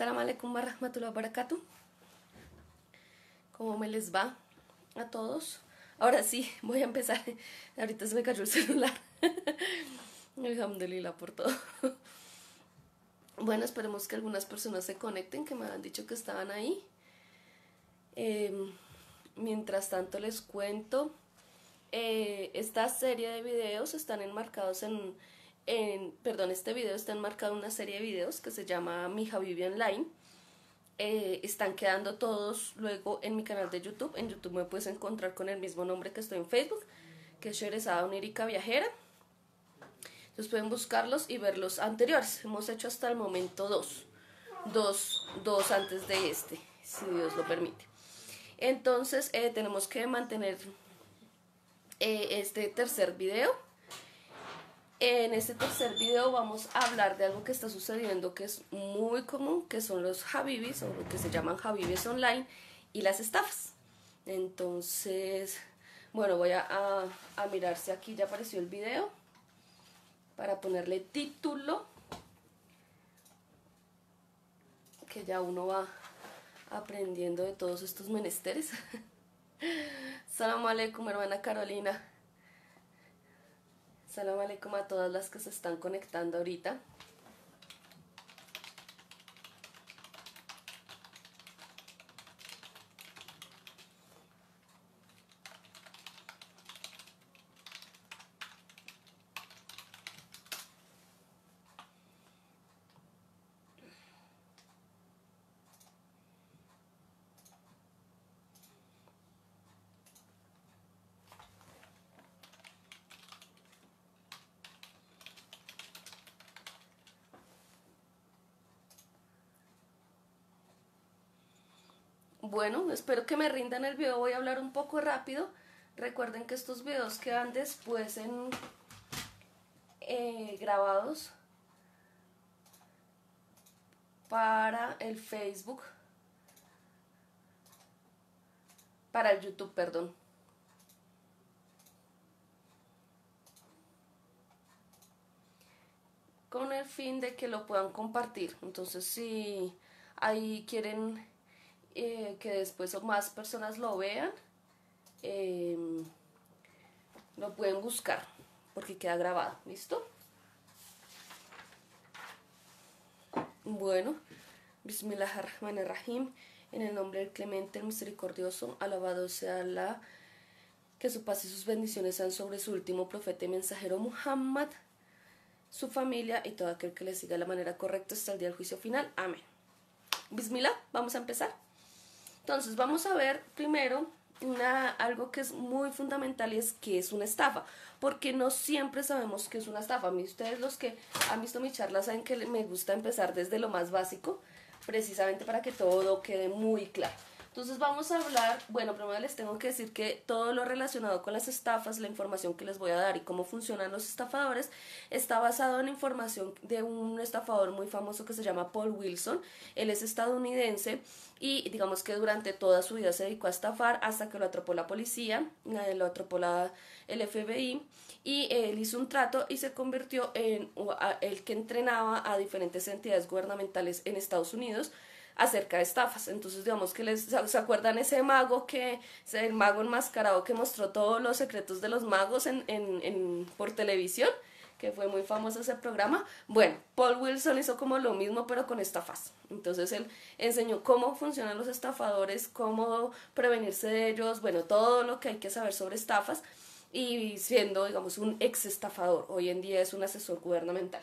Salam alaikum para ¿Cómo me les va a todos? Ahora sí, voy a empezar. Ahorita se me cayó el celular. Alhamdulillah por todo. Bueno, esperemos que algunas personas se conecten, que me han dicho que estaban ahí. Em, mientras tanto les cuento, eh, esta serie de videos están enmarcados en perdón, este video está enmarcado en una serie de videos que se llama Mi Vive Online. Eh, están quedando todos luego en mi canal de YouTube. En YouTube me puedes encontrar con el mismo nombre que estoy en Facebook, que es Sherezada Unirica Viajera. Entonces pueden buscarlos y ver los anteriores. Hemos hecho hasta el momento dos. Dos, dos antes de este, si Dios lo permite. Entonces eh, tenemos que mantener eh, este tercer video en este tercer video vamos a hablar de algo que está sucediendo que es muy común, que son los habibis o lo que se llaman habibis online y las estafas. Entonces, bueno, voy a, mirar si aquí ya apareció el video para ponerle título que ya uno va aprendiendo de todos estos menesteres. Salam Aleikum, hermana Carolina. Salam alaikum a todas las que se están conectando ahorita. bueno, espero que me rindan el video, voy a hablar un poco rápido. Recuerden que estos videos quedan después en eh, grabados para el Facebook, para el YouTube, perdón. con el fin de que lo puedan compartir. Entonces, si ahí quieren eh, que después más personas lo vean, em, lo pueden buscar porque queda grabado, ¿listo? Bueno, ar-Rahim, en el nombre del clemente, el misericordioso, alabado sea la que su paz y sus bendiciones sean sobre su último profeta y mensajero Muhammad, su familia y todo aquel que le siga de la manera correcta hasta el día del juicio final. Amén. Bismillah, vamos a empezar. Entonces, vamos a ver primero algo que es muy fundamental y es que es una estafa, porque no siempre sabemos que es una estafa. A mí, ustedes los que han visto mi charla saben que me gusta empezar desde lo más básico, precisamente para que todo quede muy claro. Entonces vamos a hablar, bueno, primero les tengo que decir que todo lo relacionado con las estafas, la información que les voy a dar y cómo funcionan los estafadores, está basado en información de un estafador muy famoso que se llama Paul Wilson. Él es estadounidense y digamos que durante toda su vida se dedicó a estafar hasta que lo atropó la policía, eh, lo atropó el FBI y él hizo un trato y se convirtió en el que entrenaba a diferentes entidades gubernamentales en Estados Unidos acerca de estafas. Entonces, digamos que les, ¿se acuerdan ese mago que, el mago enmascarado que mostró todos los secretos de los magos en, por televisión? que fue muy famoso ese programa. Bueno, Paul Wilson hizo como lo mismo, pero con estafas. Entonces él enseñó cómo funcionan los estafadores, cómo prevenirse de ellos, bueno, todo lo que hay que saber sobre estafas y siendo, digamos, un ex estafador. Hoy en día es un asesor gubernamental.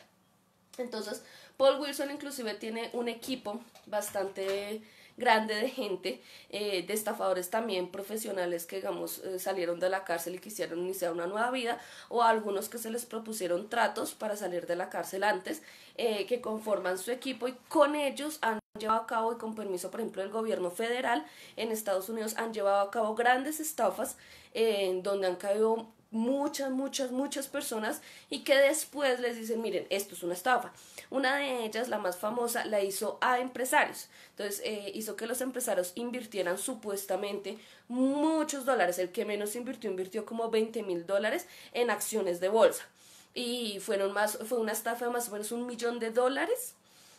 Entonces, Paul Wilson inclusive tiene un equipo bastante grande de gente, eh, de estafadores también profesionales que, digamos, eh, salieron de la cárcel y quisieron iniciar una nueva vida, o algunos que se les propusieron tratos para salir de la cárcel antes, eh, que conforman su equipo y con ellos han llevado a cabo, y con permiso, por ejemplo, del gobierno federal en Estados Unidos, han llevado a cabo grandes estafas en donde han caído muchas, muchas, muchas personas y que después les dicen, miren, esto es una estafa. Una de ellas, la más famosa, la hizo a empresarios. Entonces eh, hizo que los empresarios invirtieran supuestamente muchos dólares. El que menos invirtió, invirtió como 20 mil dólares en acciones de bolsa. Y fueron más, fue una estafa de más o menos un millón de dólares.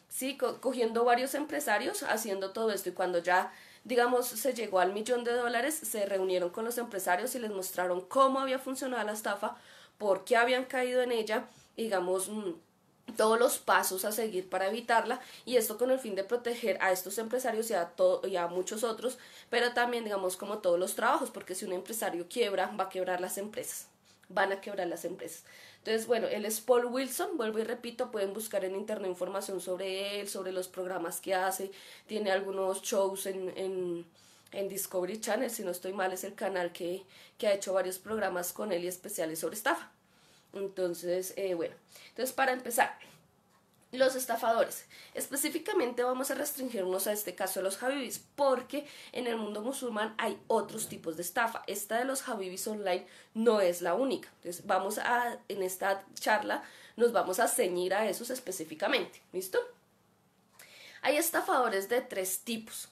Sí, cogiendo varios empresarios haciendo todo esto y cuando ya digamos, se llegó al millón de dólares, se reunieron con los empresarios y les mostraron cómo había funcionado la estafa, por qué habían caído en ella, digamos, mm, todos los pasos a seguir para evitarla y esto con el fin de proteger a estos empresarios y a, y a muchos otros, pero también digamos como todos los trabajos, porque si un empresario quiebra, va a quebrar las empresas van a quebrar las empresas. Entonces, bueno, él es Paul Wilson, vuelvo y repito, pueden buscar en internet información sobre él, sobre los programas que hace, tiene algunos shows en, en, Discovery Channel, si no estoy mal, es el canal que, que ha hecho varios programas con él y especiales sobre estafa. Entonces, eh, bueno, entonces para empezar, los estafadores. Específicamente vamos a restringirnos a este caso de los habibis porque en el mundo musulmán hay otros tipos de estafa. Esta de los habibis online no es la única. Entonces vamos a, en esta charla nos vamos a ceñir a esos específicamente. ¿Listo? Hay estafadores de tres tipos.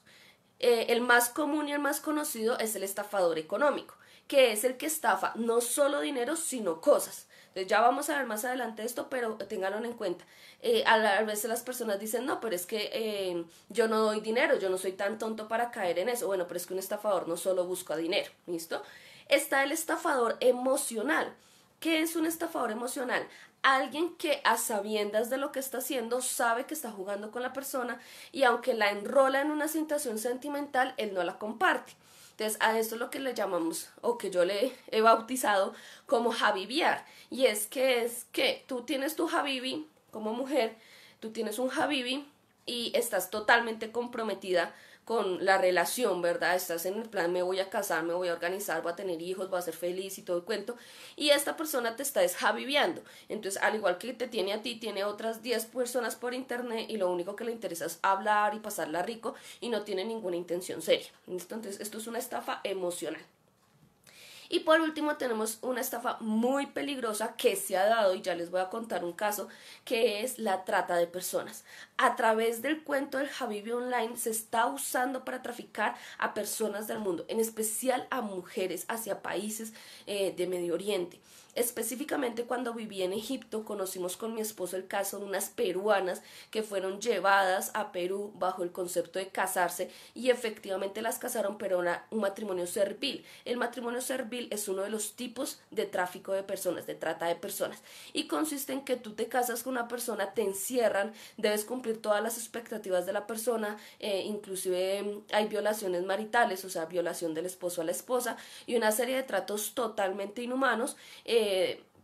Eh, el más común y el más conocido es el estafador económico, que es el que estafa no solo dinero, sino cosas. Eh, ya vamos a ver más adelante esto, pero ténganlo en cuenta. Eh, a, la, veces las personas dicen, no, pero es que em, yo no doy dinero, yo no soy tan tonto para caer en eso. Bueno, pero es que un estafador no solo busca dinero, ¿listo? Está el estafador emocional. ¿Qué es un estafador emocional? Alguien que a sabiendas de lo que está haciendo sabe que está jugando con la persona y aunque la enrola en una situación sentimental, él no la comparte. Entonces a esto es lo que le llamamos o que yo le he bautizado como javiviar. Y es que es que tú tienes tu javivi como mujer, tú tienes un javivi y estás totalmente comprometida con la relación, ¿verdad? Estás en el plan, me voy a casar, me voy a organizar, voy a tener hijos, voy a ser feliz y todo el cuento. Y esta persona te está desjaviviando. Entonces, al igual que te tiene a ti, tiene otras 10 personas por internet y lo único que le interesa es hablar y pasarla rico y no tiene ninguna intención seria. Entonces, esto es una estafa emocional. Y por último tenemos una estafa muy peligrosa que se ha dado, y ya les voy a contar un caso, que es la trata de personas. A través del cuento del Habibi Online se está usando para traficar a personas del mundo, en especial a mujeres hacia países eh, de Medio Oriente. Específicamente cuando viví en Egipto conocimos con mi esposo el caso de unas peruanas que fueron llevadas a Perú bajo el concepto de casarse y efectivamente las casaron pero un matrimonio servil. El matrimonio servil es uno de los tipos de tráfico de personas, de trata de personas y consiste en que tú te casas con una persona, te encierran, debes cumplir todas las expectativas de la persona, eh, inclusive mm, hay violaciones maritales, o sea, violación del esposo a la esposa y una serie de tratos totalmente inhumanos. Eh,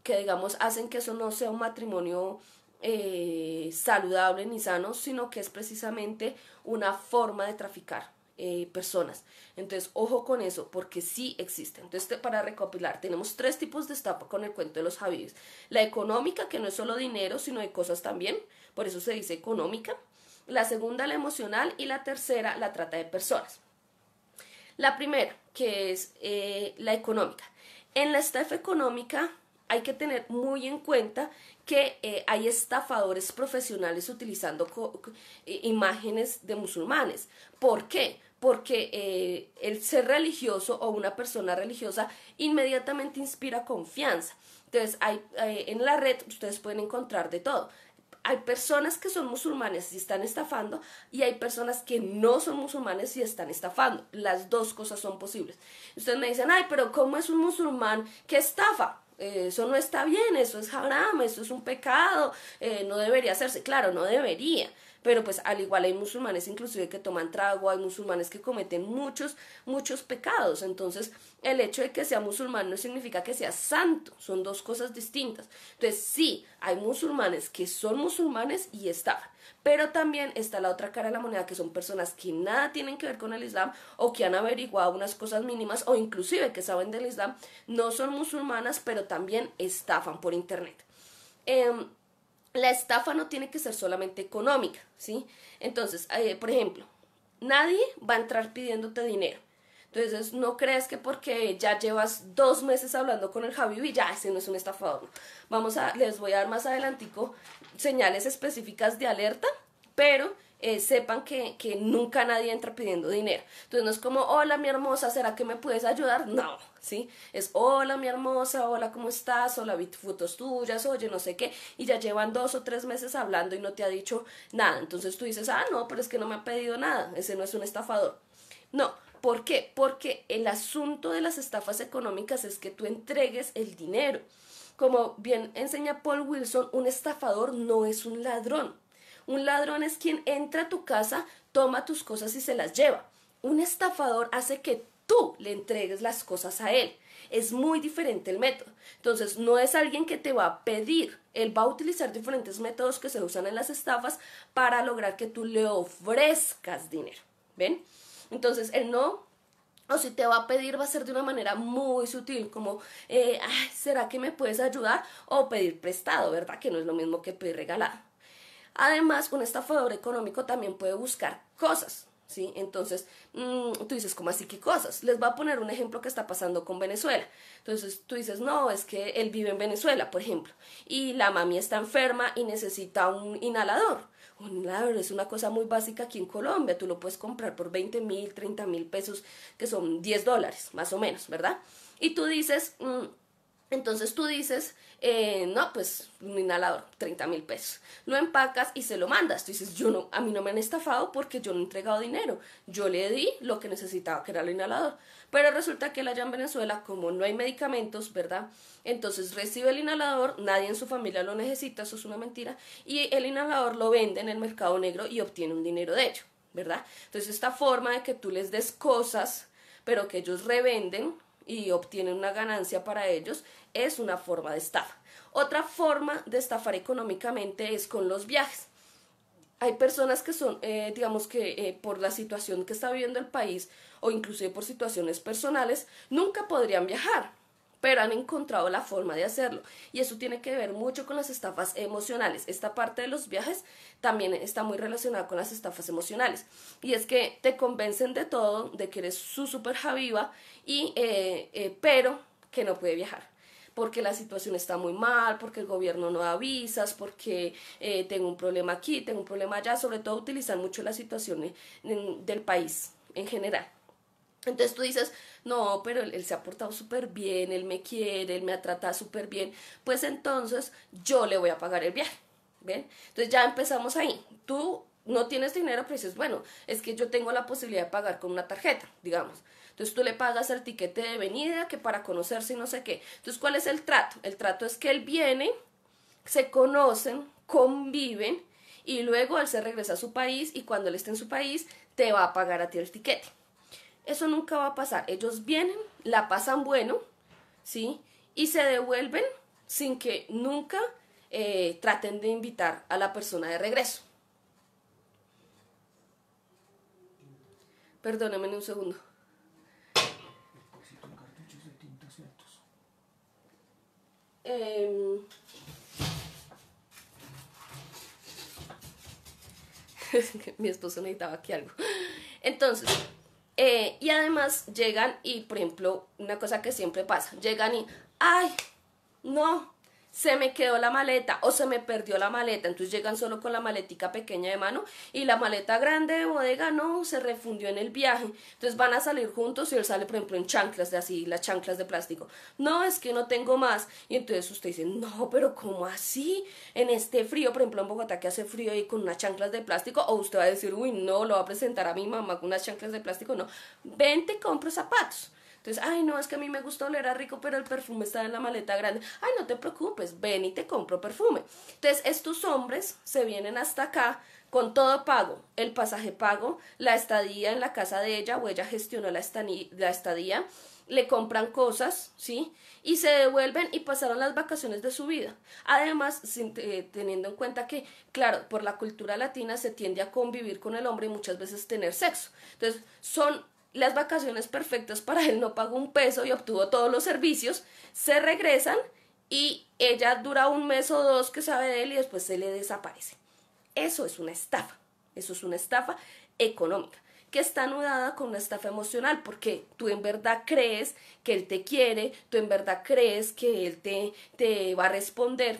que, digamos, hacen que eso no sea un matrimonio eh, saludable ni sano, sino que es precisamente una forma de traficar. Eh, personas. Entonces, ojo con eso, porque sí existe. Entonces, para recopilar, tenemos tres tipos de estafa con el cuento de los Javides. La económica, que no es solo dinero, sino de cosas también, por eso se dice económica. La segunda, la emocional. Y la tercera, la trata de personas. La primera, que es eh, la económica. En la estafa económica, hay que tener muy en cuenta que eh, hay estafadores profesionales utilizando imágenes de musulmanes. ¿Por qué? Porque eh, el ser religioso o una persona religiosa inmediatamente inspira confianza. Entonces, hay, eh, en la red ustedes pueden encontrar de todo. Hay personas que son musulmanes y están estafando y hay personas que no son musulmanes y están estafando. Las dos cosas son posibles. Ustedes me dicen, ay, pero ¿cómo es un musulmán que estafa? eso no está bien, eso es haram, eso es un pecado, eh, no debería hacerse, claro, no debería, pero pues al igual hay musulmanes inclusive que toman trago, hay musulmanes que cometen muchos, muchos pecados. Entonces, el hecho de que sea musulmán no significa que sea santo, son dos cosas distintas. Entonces, sí, hay musulmanes que son musulmanes y estafan, pero también está la otra cara de la moneda, que son personas que nada tienen que ver con el Islam o que han averiguado unas cosas mínimas o inclusive que saben del Islam, no son musulmanas, pero también estafan por Internet. Eh, la estafa no tiene que ser solamente económica, ¿sí? Entonces, eh, por ejemplo, nadie va a entrar pidiéndote dinero. Entonces, no crees que porque ya llevas dos meses hablando con el Javi y ya ese no es un estafador. Vamos a, les voy a dar más adelantico señales específicas de alerta, pero eh, sepan que, que, nunca nadie entra pidiendo dinero. Entonces no es como, hola mi hermosa, ¿será que me puedes ayudar? No, ¿sí? Es, hola mi hermosa, hola, ¿cómo estás? Hola, vi fotos tuyas, oye, no sé qué. Y ya llevan dos o tres meses hablando y no te ha dicho nada. Entonces tú dices, ah, no, pero es que no me ha pedido nada. Ese no es un estafador. No, ¿Por qué? Porque el asunto de las estafas económicas es que tú entregues el dinero. Como bien enseña Paul Wilson, un estafador no es un ladrón. Un ladrón es quien entra a tu casa, toma tus cosas y se las lleva. Un estafador hace que tú le entregues las cosas a él. Es muy diferente el método. Entonces, no es alguien que te va a pedir. Él va a utilizar diferentes métodos que se usan en las estafas para lograr que tú le ofrezcas dinero. ¿Ven? Entonces, él no o si te va a pedir va a ser de una manera muy sutil, como, eh, ¿será que me puedes ayudar? O pedir prestado, ¿verdad? Que no es lo mismo que pedir regalado. Además, un estafador económico también puede buscar cosas, ¿sí? Entonces, mm, tú dices, ¿cómo así qué cosas? Les voy a poner un ejemplo que está pasando con Venezuela. Entonces, tú dices, no, es que él vive en Venezuela, por ejemplo, y la mami está enferma y necesita un inhalador. Un inhalador es una cosa muy básica aquí en Colombia, tú lo puedes comprar por 20 mil, 30 mil pesos, que son 10 dólares, más o menos, ¿verdad? Y tú dices... Mm, entonces tú dices, eh, no, pues un inhalador, 30 mil pesos. Lo empacas y se lo mandas. Tú dices, yo no, a mí no me han estafado porque yo no he entregado dinero. Yo le di lo que necesitaba, que era el inhalador. Pero resulta que allá en Venezuela, como no hay medicamentos, ¿verdad? Entonces recibe el inhalador, nadie en su familia lo necesita, eso es una mentira. Y el inhalador lo vende en el mercado negro y obtiene un dinero de ello, ¿verdad? Entonces esta forma de que tú les des cosas, pero que ellos revenden, y obtienen una ganancia para ellos, es una forma de estafa. Otra forma de estafar económicamente es con los viajes. Hay personas que son, eh, digamos que eh, por la situación que está viviendo el país o inclusive por situaciones personales, nunca podrían viajar pero han encontrado la forma de hacerlo. Y eso tiene que ver mucho con las estafas emocionales. Esta parte de los viajes también está muy relacionada con las estafas emocionales. Y es que te convencen de todo, de que eres su super javiva, y, eh, eh, pero que no puede viajar porque la situación está muy mal, porque el gobierno no da porque eh, tengo un problema aquí, tengo un problema allá, sobre todo utilizan mucho la situación del país en general. Entonces tú dices, no, pero él, se ha portado súper bien, él me quiere, él me ha tratado súper bien, pues entonces yo le voy a pagar el viaje. ¿Ven? Entonces ya empezamos ahí. Tú no tienes dinero, pero dices, bueno, es que yo tengo la posibilidad de pagar con una tarjeta, digamos. Entonces tú le pagas el tiquete de venida, que para conocerse y no sé qué. Entonces, ¿cuál es el trato? El trato es que él viene, se conocen, conviven y luego él se regresa a su país y cuando él esté en su país te va a pagar a ti el tiquete. Eso nunca va a pasar. Ellos vienen, la pasan bueno, ¿sí? Y se devuelven sin que nunca eh, traten de invitar a la persona de regreso. Perdóname un segundo. Em, mi esposo necesitaba aquí algo. Entonces, eh, y además llegan y, por ejemplo, una cosa que siempre pasa, llegan y, ay, no, se me quedó la maleta o se me perdió la maleta. Entonces llegan solo con la maletica pequeña de mano y la maleta grande de bodega no, se refundió en el viaje. Entonces van a salir juntos y él sale, por ejemplo, en chanclas de así, las chanclas de plástico. No, es que no tengo más. Y entonces usted dice, no, pero ¿cómo así? En este frío, por ejemplo, en Bogotá que hace frío y con unas chanclas de plástico, o usted va a decir, uy, no, lo va a presentar a mi mamá con unas chanclas de plástico. No, vente compro zapatos. Entonces, ay, no, es que a mí me gustó oler a rico, pero el perfume está en la maleta grande. Ay, no te preocupes, ven y te compro perfume. Entonces, estos hombres se vienen hasta acá con todo pago, el pasaje pago, la estadía en la casa de ella o ella gestionó la, estadía, le compran cosas, ¿sí? Y se devuelven y pasaron las vacaciones de su vida. Además, eh, teniendo en cuenta que, claro, por la cultura latina se tiende a convivir con el hombre y muchas veces tener sexo. Entonces, son las vacaciones perfectas para él, no pagó un peso y obtuvo todos los servicios, se regresan y ella dura un mes o dos que sabe de él y después se le desaparece. Eso es una estafa, eso es una estafa económica que está anudada con una estafa emocional, porque tú en verdad crees que él te quiere, tú en verdad crees que él te, te va a responder.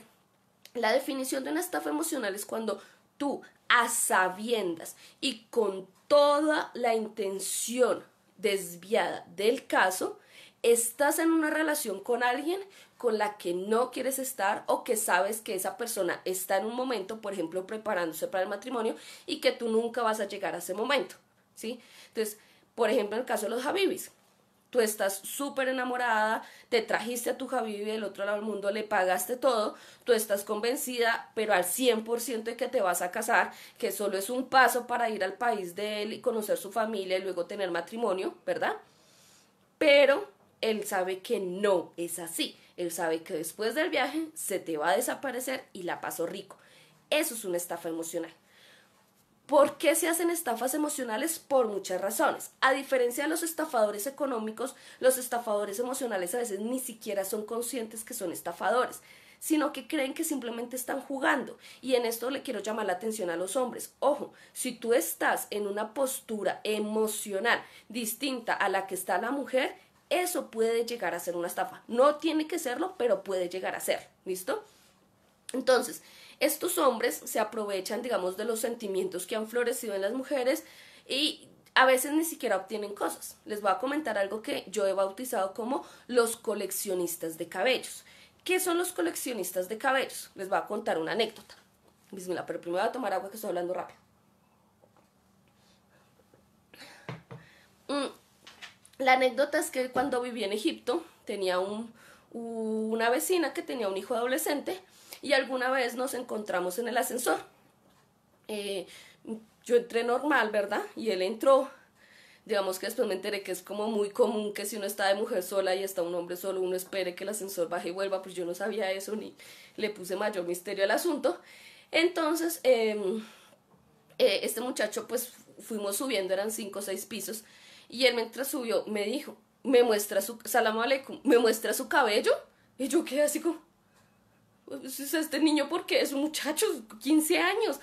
La definición de una estafa emocional es cuando tú a sabiendas y con toda la intención desviada del caso, estás en una relación con alguien con la que no quieres estar o que sabes que esa persona está en un momento, por ejemplo, preparándose para el matrimonio y que tú nunca vas a llegar a ese momento, ¿sí? Entonces, por ejemplo, en el caso de los Habibis, tú estás súper enamorada, te trajiste a tu y del otro lado del mundo, le pagaste todo, tú estás convencida, pero al 100% de que te vas a casar, que solo es un paso para ir al país de él y conocer su familia y luego tener matrimonio, ¿verdad? Pero él sabe que no es así. Él sabe que después del viaje se te va a desaparecer y la pasó rico. Eso es una estafa emocional. ¿Por qué se hacen estafas emocionales? Por muchas razones. A diferencia de los estafadores económicos, los estafadores emocionales a veces ni siquiera son conscientes que son estafadores sino que creen que simplemente están jugando. Y en esto le quiero llamar la atención a los hombres. Ojo, si tú estás en una postura emocional distinta a la que está la mujer, eso puede llegar a ser una estafa. No tiene que serlo, pero puede llegar a ser. ¿Listo? Entonces, estos hombres se aprovechan, digamos, de los sentimientos que han florecido en las mujeres y a veces ni siquiera obtienen cosas. Les voy a comentar algo que yo he bautizado como los coleccionistas de cabellos. ¿Qué son los coleccionistas de cabellos? Les voy a contar una anécdota. pero primero voy a tomar agua que estoy hablando rápido. Mm, la anécdota es que cuando viví en Egipto tenía una vecina que tenía un hijo adolescente y alguna vez nos encontramos en el ascensor. Eh, yo entré normal, ¿verdad? Y él entró. Digamos que después me enteré que es como muy común que si uno está de mujer sola y está un hombre solo, uno espere que el ascensor baje y vuelva, pues yo no sabía eso ni le puse mayor misterio al asunto. Entonces, em, eh, este muchacho, pues fuimos subiendo, eran cinco o seis pisos, y él mientras subió me dijo, me muestra su, salam aleikum, me muestra su cabello, y yo quedé así como, pues, este niño porque es un muchacho, 15 años,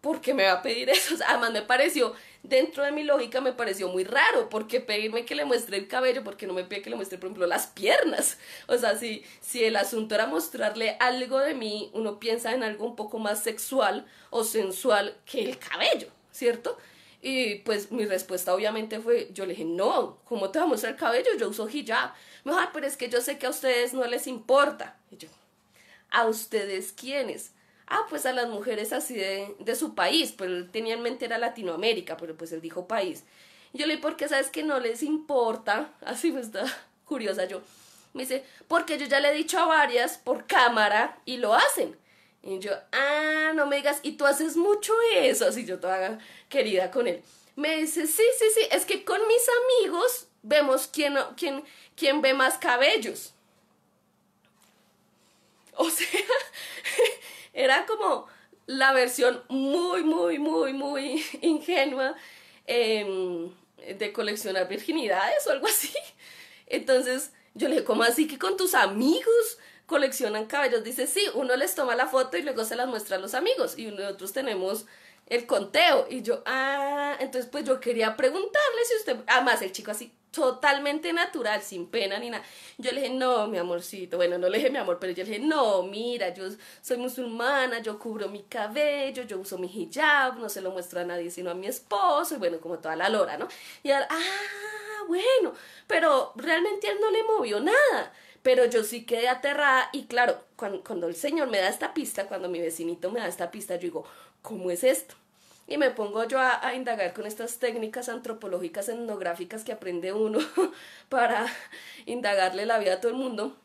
¿por qué me va a pedir eso? además me pareció, dentro de mi lógica me pareció muy raro, porque pedirme que le muestre el cabello, porque no me pide que le muestre, por ejemplo, las piernas. O sea, si, si el asunto era mostrarle algo de mí, uno piensa en algo un poco más sexual o sensual que el cabello, ¿cierto? Y pues mi respuesta obviamente fue, yo le dije, no, ¿cómo te va a mostrar el cabello? Yo uso hijab. mejor pero es que yo sé que a ustedes no les importa. Y yo, ¿a ustedes quiénes? Ah, pues a las mujeres así de, de su país, pues él tenía en mente era Latinoamérica, pero pues él dijo país. yo le dije, qué sabes que no les importa, así me está curiosa yo. Me dice, porque yo ya le he dicho a varias por cámara y lo hacen. Y yo, ah, no me digas, y tú haces mucho eso, así yo haga querida con él. Me dice, sí, sí, sí, es que con mis amigos vemos quién, quién, quién ve más cabellos. O sea, era como la versión muy, muy, muy, muy ingenua em, de coleccionar virginidades o algo así. Entonces yo le dije, ¿cómo así que con tus amigos coleccionan cabellos? Dice, sí, uno les toma la foto y luego se las muestra a los amigos. Y nosotros tenemos el conteo. Y yo, ah, entonces pues yo quería preguntarle si usted, además el chico así totalmente natural, sin pena ni nada. Yo le dije, no, mi amorcito, bueno, no le dije mi amor, pero yo le dije, no, mira, yo soy musulmana, yo cubro mi cabello, yo uso mi hijab, no se lo muestro a nadie sino a mi esposo, y bueno, como toda la lora, ¿no? Y él, ah, bueno, pero realmente él no le movió nada pero yo sí quedé aterrada y claro, cuando, cuando, el Señor me da esta pista, cuando mi vecinito me da esta pista, yo digo, ¿cómo es esto? Y me pongo yo a, indagar con estas técnicas antropológicas etnográficas que aprende uno para indagarle la vida a todo el mundo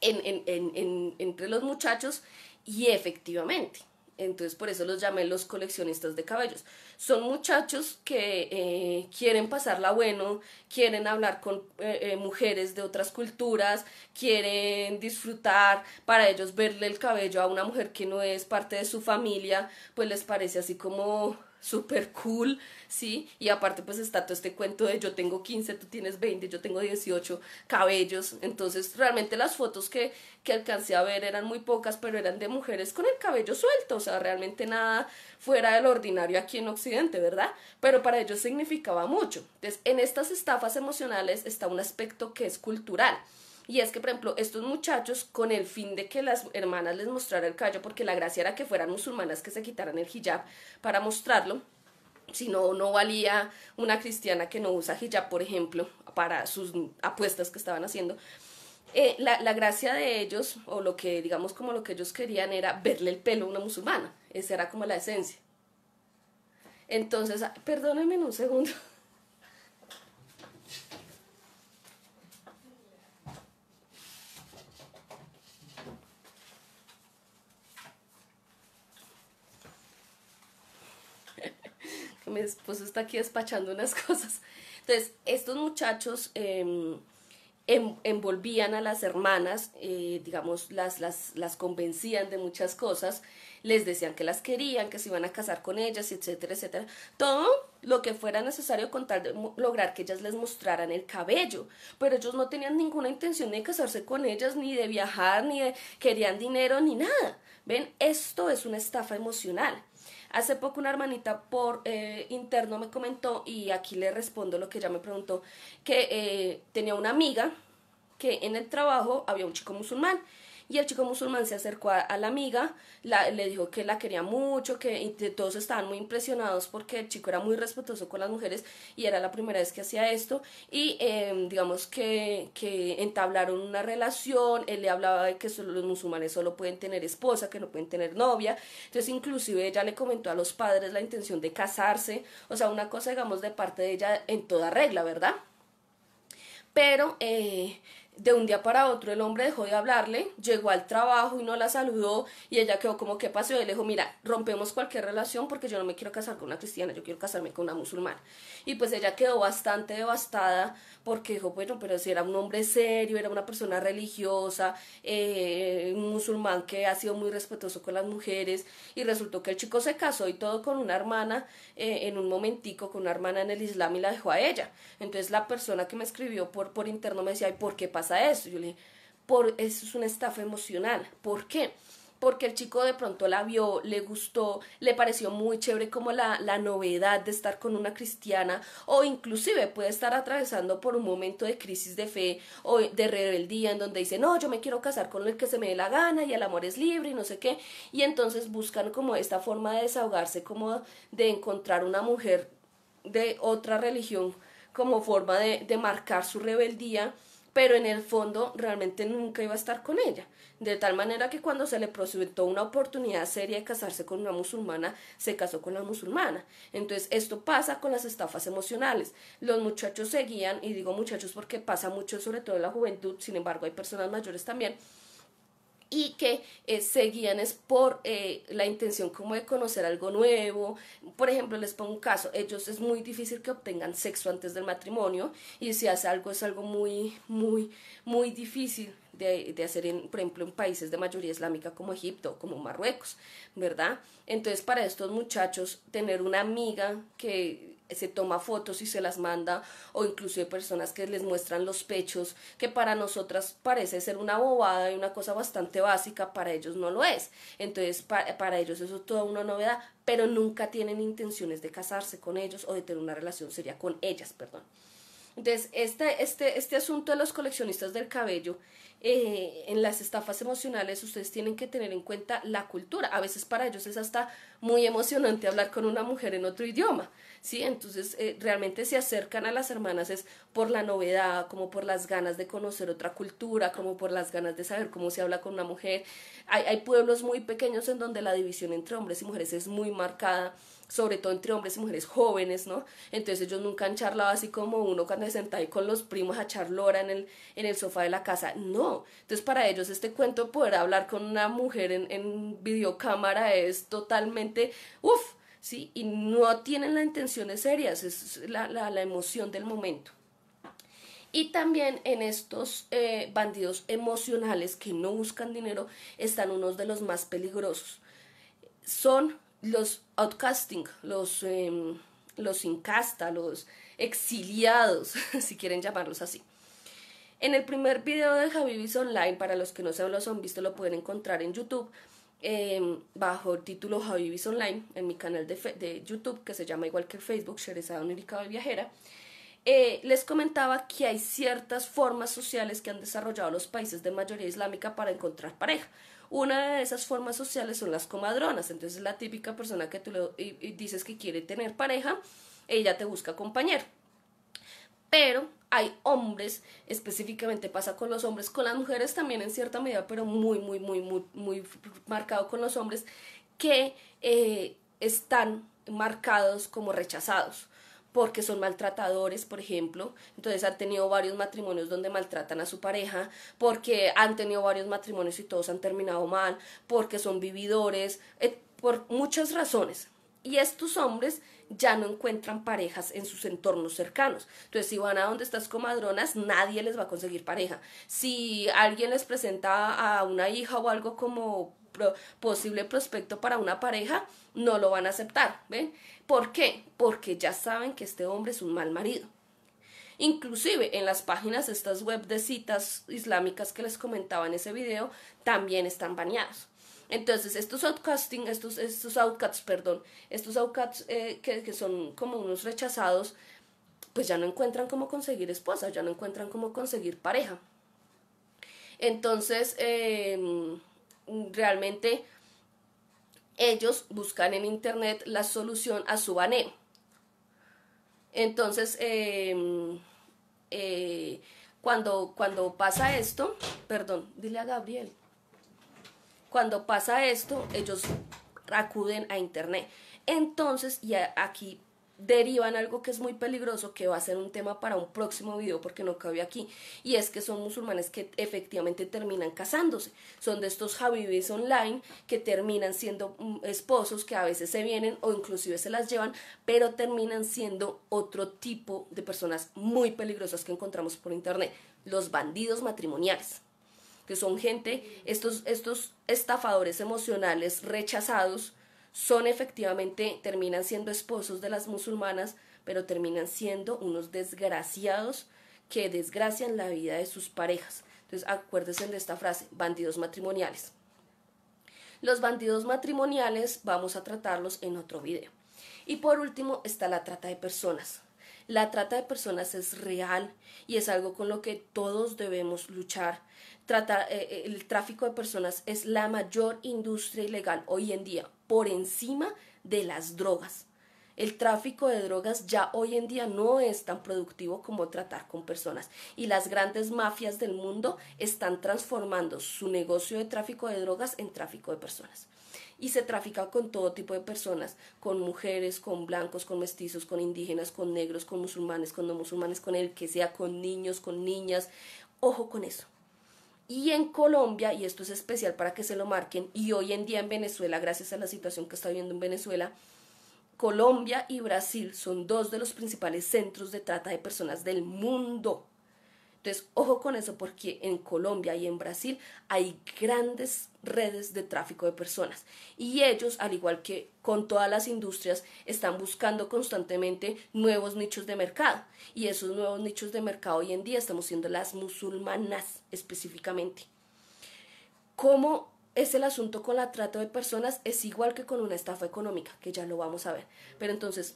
entre los muchachos y efectivamente entonces por eso los llamé los coleccionistas de cabellos. Son muchachos que eh, quieren pasarla bueno, quieren hablar con eh, eh, mujeres de otras culturas, quieren disfrutar, para ellos verle el cabello a una mujer que no es parte de su familia, pues les parece así como súper cool, ¿sí? Y aparte pues está todo este cuento de yo tengo 15, tú tienes 20, yo tengo 18 cabellos, entonces realmente las fotos que, que alcancé a ver eran muy pocas, pero eran de mujeres con el cabello suelto, o sea, realmente nada fuera del ordinario aquí en Occidente, ¿verdad? Pero para ellos significaba mucho. Entonces, en estas estafas emocionales está un aspecto que es cultural. Y es que, por ejemplo, estos muchachos, con el fin de que las hermanas les mostraran el callo, porque la gracia era que fueran musulmanas que se quitaran el hijab para mostrarlo, si no, no valía una cristiana que no usa hijab, por ejemplo, para sus apuestas que estaban haciendo. Eh, la, la, gracia de ellos, o lo que digamos como lo que ellos querían era verle el pelo a una musulmana, esa era como la esencia. Entonces, ah, perdónenme un segundo. mi esposo pues, está aquí despachando unas cosas. Entonces, estos muchachos em, em, envolvían a las hermanas, eh, digamos, las, las, las, convencían de muchas cosas, les decían que las querían, que se iban a casar con ellas, etcétera, etcétera. Todo lo que fuera necesario con tal de lograr que ellas les mostraran el cabello. Pero ellos no tenían ninguna intención de casarse con ellas, ni de viajar, ni de querían dinero, ni nada. Ven, esto es una estafa emocional. Hace poco una hermanita por eh, interno me comentó, y aquí le respondo lo que ella me preguntó, que eh, tenía una amiga que en el trabajo había un chico musulmán y el chico musulmán se acercó a, la amiga, le dijo que la quería mucho, que todos estaban muy impresionados porque el chico era muy respetuoso con las mujeres y era la primera vez que hacía esto y em, digamos que, entablaron una relación, él le hablaba de que los musulmanes solo pueden tener esposa, que no pueden tener novia, entonces inclusive ella le comentó a los padres la intención de casarse, o sea, una cosa digamos de parte de ella en toda regla, ¿verdad? Pero... Eh, de un día para otro el hombre dejó de hablarle, llegó al trabajo y no la saludó y ella quedó como, ¿qué pasó? Y él dijo, mira, rompemos cualquier relación porque yo no me quiero casar con una cristiana, yo quiero casarme con una musulmana. Y pues ella quedó bastante devastada porque dijo, bueno, pero si era un hombre serio, era una persona religiosa, eh, un musulmán que ha sido muy respetuoso con las mujeres y resultó que el chico se casó y todo con una hermana eh, en un momentico, con una hermana en el Islam y la dejó a ella. Entonces la persona que me escribió por, por interno me decía, ¿y por qué pasa? eso? Yo le por, eso es una estafa emocional. ¿Por qué? Porque el chico de pronto la vio, le gustó, le pareció muy chévere como la, la novedad de estar con una cristiana o inclusive puede estar atravesando por un momento de crisis de fe o de rebeldía en donde dice, no, yo me quiero casar con el que se me dé la gana y el amor es libre y no sé qué. Y entonces buscan como esta forma de desahogarse, como de encontrar una mujer de otra religión como forma de, de marcar su rebeldía pero en el fondo realmente nunca iba a estar con ella. De tal manera que cuando se le presentó una oportunidad seria de casarse con una musulmana, se casó con la musulmana. Entonces esto pasa con las estafas emocionales. Los muchachos seguían, y digo muchachos porque pasa mucho sobre todo en la juventud, sin embargo hay personas mayores también, y que eh, se guían es por eh, la intención como de conocer algo nuevo. Por ejemplo, les pongo un caso, ellos es muy difícil que obtengan sexo antes del matrimonio y si hace algo es algo muy, muy, muy difícil de, hacer, por ejemplo, en países de mayoría islámica como Egipto, como Marruecos, ¿verdad? Entonces, para estos muchachos, tener una amiga que se toma fotos y se las manda o incluso hay personas que les muestran los pechos que para nosotras parece ser una bobada y una cosa bastante básica para ellos no lo es entonces para, ellos eso es toda una novedad pero nunca tienen intenciones de casarse con ellos o de tener una relación seria con ellas perdón entonces, este, este, este asunto de los coleccionistas del cabello, eh, en las estafas emocionales, ustedes tienen que tener en cuenta la cultura. A veces para ellos es hasta muy emocionante hablar con una mujer en otro idioma, ¿sí? Entonces, eh, realmente se acercan a las hermanas es por la novedad, como por las ganas de conocer otra cultura, como por las ganas de saber cómo se habla con una mujer. Hay, hay pueblos muy pequeños en donde la división entre hombres y mujeres es muy marcada sobre todo entre hombres y mujeres jóvenes, ¿no? Entonces ellos nunca han charlado así como uno cuando se senta ahí con los primos a charlora en el, en el sofá de la casa, no. Entonces para ellos este cuento poder hablar con una mujer en, videocámara es totalmente, uff, ¿sí? Y no tienen las intenciones serias, es la, emoción del momento. Y también en estos eh, bandidos emocionales que no buscan dinero están unos de los más peligrosos. Son los outcasting, los, em, los incasta, los exiliados, si quieren llamarlos así. En el primer video de Javibis Online, para los que no se los han visto, lo pueden encontrar en YouTube, em, bajo el título Javibis Online, en mi canal de, YouTube, que se llama igual que Facebook, Sherezada Unirica Viajera. Eh, les comentaba que hay ciertas formas sociales que han desarrollado los países de mayoría islámica para encontrar pareja. Una de esas formas sociales son las comadronas. Entonces la típica persona que tú le dices que quiere tener pareja, ella te busca compañero. Pero hay hombres, específicamente pasa con los hombres, con las mujeres también en cierta medida, pero muy, muy, muy, muy, muy marcado con los hombres, que eh, están marcados como rechazados porque son maltratadores, por ejemplo, entonces han tenido varios matrimonios donde maltratan a su pareja, porque han tenido varios matrimonios y todos han terminado mal, porque son vividores, eh, por muchas razones. Y estos hombres ya no encuentran parejas en sus entornos cercanos. Entonces, si van a donde estas comadronas, nadie les va a conseguir pareja. Si alguien les presenta a una hija o algo como posible prospecto para una pareja, no lo van a aceptar, ¿ven? ¿Por qué? Porque ya saben que este hombre es un mal marido. Inclusive en las páginas estas web de citas islámicas que les comentaba en ese video también están baneados. Entonces, estos outcasting, estos, estos outcasts, perdón, estos outcasts eh, que, que son como unos rechazados, pues ya no encuentran cómo conseguir esposa, ya no encuentran cómo conseguir pareja. Entonces, em, realmente ellos buscan en Internet la solución a su baneo. Entonces, em, eh, cuando, cuando pasa esto, perdón, dile a Gabriel, cuando pasa esto, ellos acuden a Internet. Entonces, y aquí derivan algo que es muy peligroso, que va a ser un tema para un próximo video porque no cabe aquí, y es que son musulmanes que efectivamente terminan casándose, son de estos habibis online que terminan siendo mm, esposos que a veces se vienen o inclusive se las llevan, pero terminan siendo otro tipo de personas muy peligrosas que encontramos por internet, los bandidos matrimoniales que son gente, estos, estos estafadores emocionales rechazados, son efectivamente, terminan siendo esposos de las musulmanas, pero terminan siendo unos desgraciados que desgracian la vida de sus parejas. Entonces, acuérdense de esta frase, bandidos matrimoniales. Los bandidos matrimoniales vamos a tratarlos en otro video. Y por último está la trata de personas. La trata de personas es real y es algo con lo que todos debemos luchar eh, eh, el tráfico de personas es la mayor industria ilegal hoy en día, por encima de las drogas. El tráfico de drogas ya hoy en día no es tan productivo como tratar con personas y las grandes mafias del mundo están transformando su negocio de tráfico de drogas en tráfico de personas. Y se trafica con todo tipo de personas, con mujeres, con blancos, con mestizos, con indígenas, con negros, con musulmanes, con no musulmanes, con el que sea, con niños, con niñas. Ojo con eso. Y en Colombia, y esto es especial para que se lo marquen, y hoy en día en Venezuela, gracias a la situación que está viviendo en Venezuela, Colombia y Brasil son dos de los principales centros de trata de personas del mundo. Entonces, ojo con eso porque en Colombia y en Brasil hay grandes redes de tráfico de personas. Y ellos, al igual que con todas las industrias, están buscando constantemente nuevos nichos de mercado. Y esos nuevos nichos de mercado hoy en día estamos siendo las musulmanas específicamente. ¿Cómo es el asunto con la trata de personas? Es igual que con una estafa económica, que ya lo vamos a ver. Pero entonces,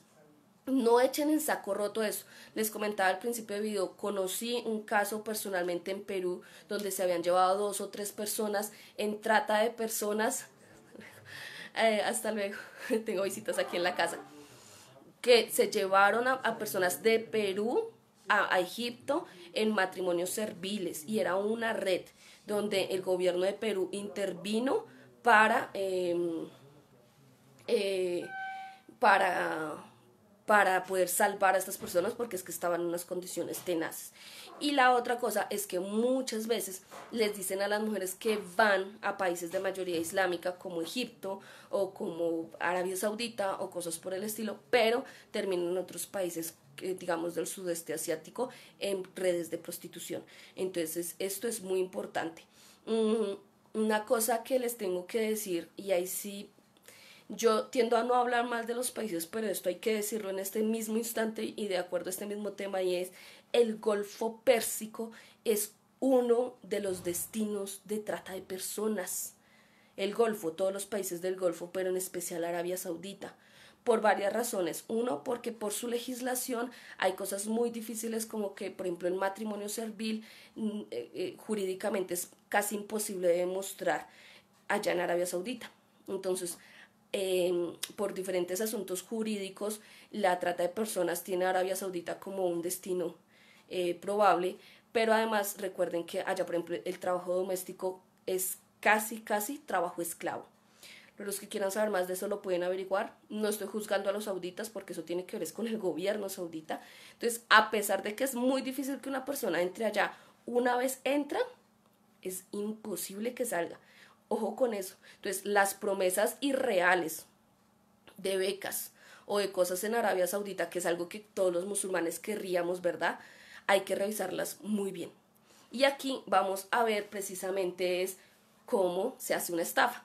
no echen en saco roto eso. Les comentaba al principio del video, conocí un caso personalmente en Perú donde se habían llevado dos o tres personas en trata de personas. Eh, hasta luego, tengo visitas aquí en la casa. Que se llevaron a, personas de Perú a, Egipto en matrimonios serviles y era una red donde el gobierno de Perú intervino para... Em, eh, para para poder salvar a estas personas porque es que estaban en unas condiciones tenaces. Y la otra cosa es que muchas veces les dicen a las mujeres que van a países de mayoría islámica como Egipto o como Arabia Saudita o cosas por el estilo, pero terminan en otros países eh, digamos del sudeste asiático en redes de prostitución. Entonces esto es muy importante. Mm, una cosa que les tengo que decir y ahí sí yo tiendo a no hablar más de los países, pero esto hay que decirlo en este mismo instante y de acuerdo a este mismo tema y es el Golfo Pérsico es uno de los destinos de trata de personas. El Golfo, todos los países del Golfo, pero en especial Arabia Saudita por varias razones. Uno, porque por su legislación hay cosas muy difíciles como que, por ejemplo, el matrimonio servil mm, eh, eh, jurídicamente es casi imposible de demostrar allá en Arabia Saudita. Entonces, Em, por diferentes asuntos jurídicos, la trata de personas tiene Arabia Saudita como un destino eh, probable, pero además recuerden que allá, por ejemplo, el trabajo doméstico es casi, casi trabajo esclavo. Los que quieran saber más de eso lo pueden averiguar. No estoy juzgando a los sauditas porque eso tiene que ver con el gobierno saudita. Entonces, a pesar de que es muy difícil que una persona entre allá, una vez entra, es imposible que salga. Ojo con eso. Entonces, las promesas irreales de becas o de cosas en Arabia Saudita, que es algo que todos los musulmanes querríamos, ¿verdad? Hay que revisarlas muy bien. Y aquí vamos a ver precisamente cómo se hace una estafa.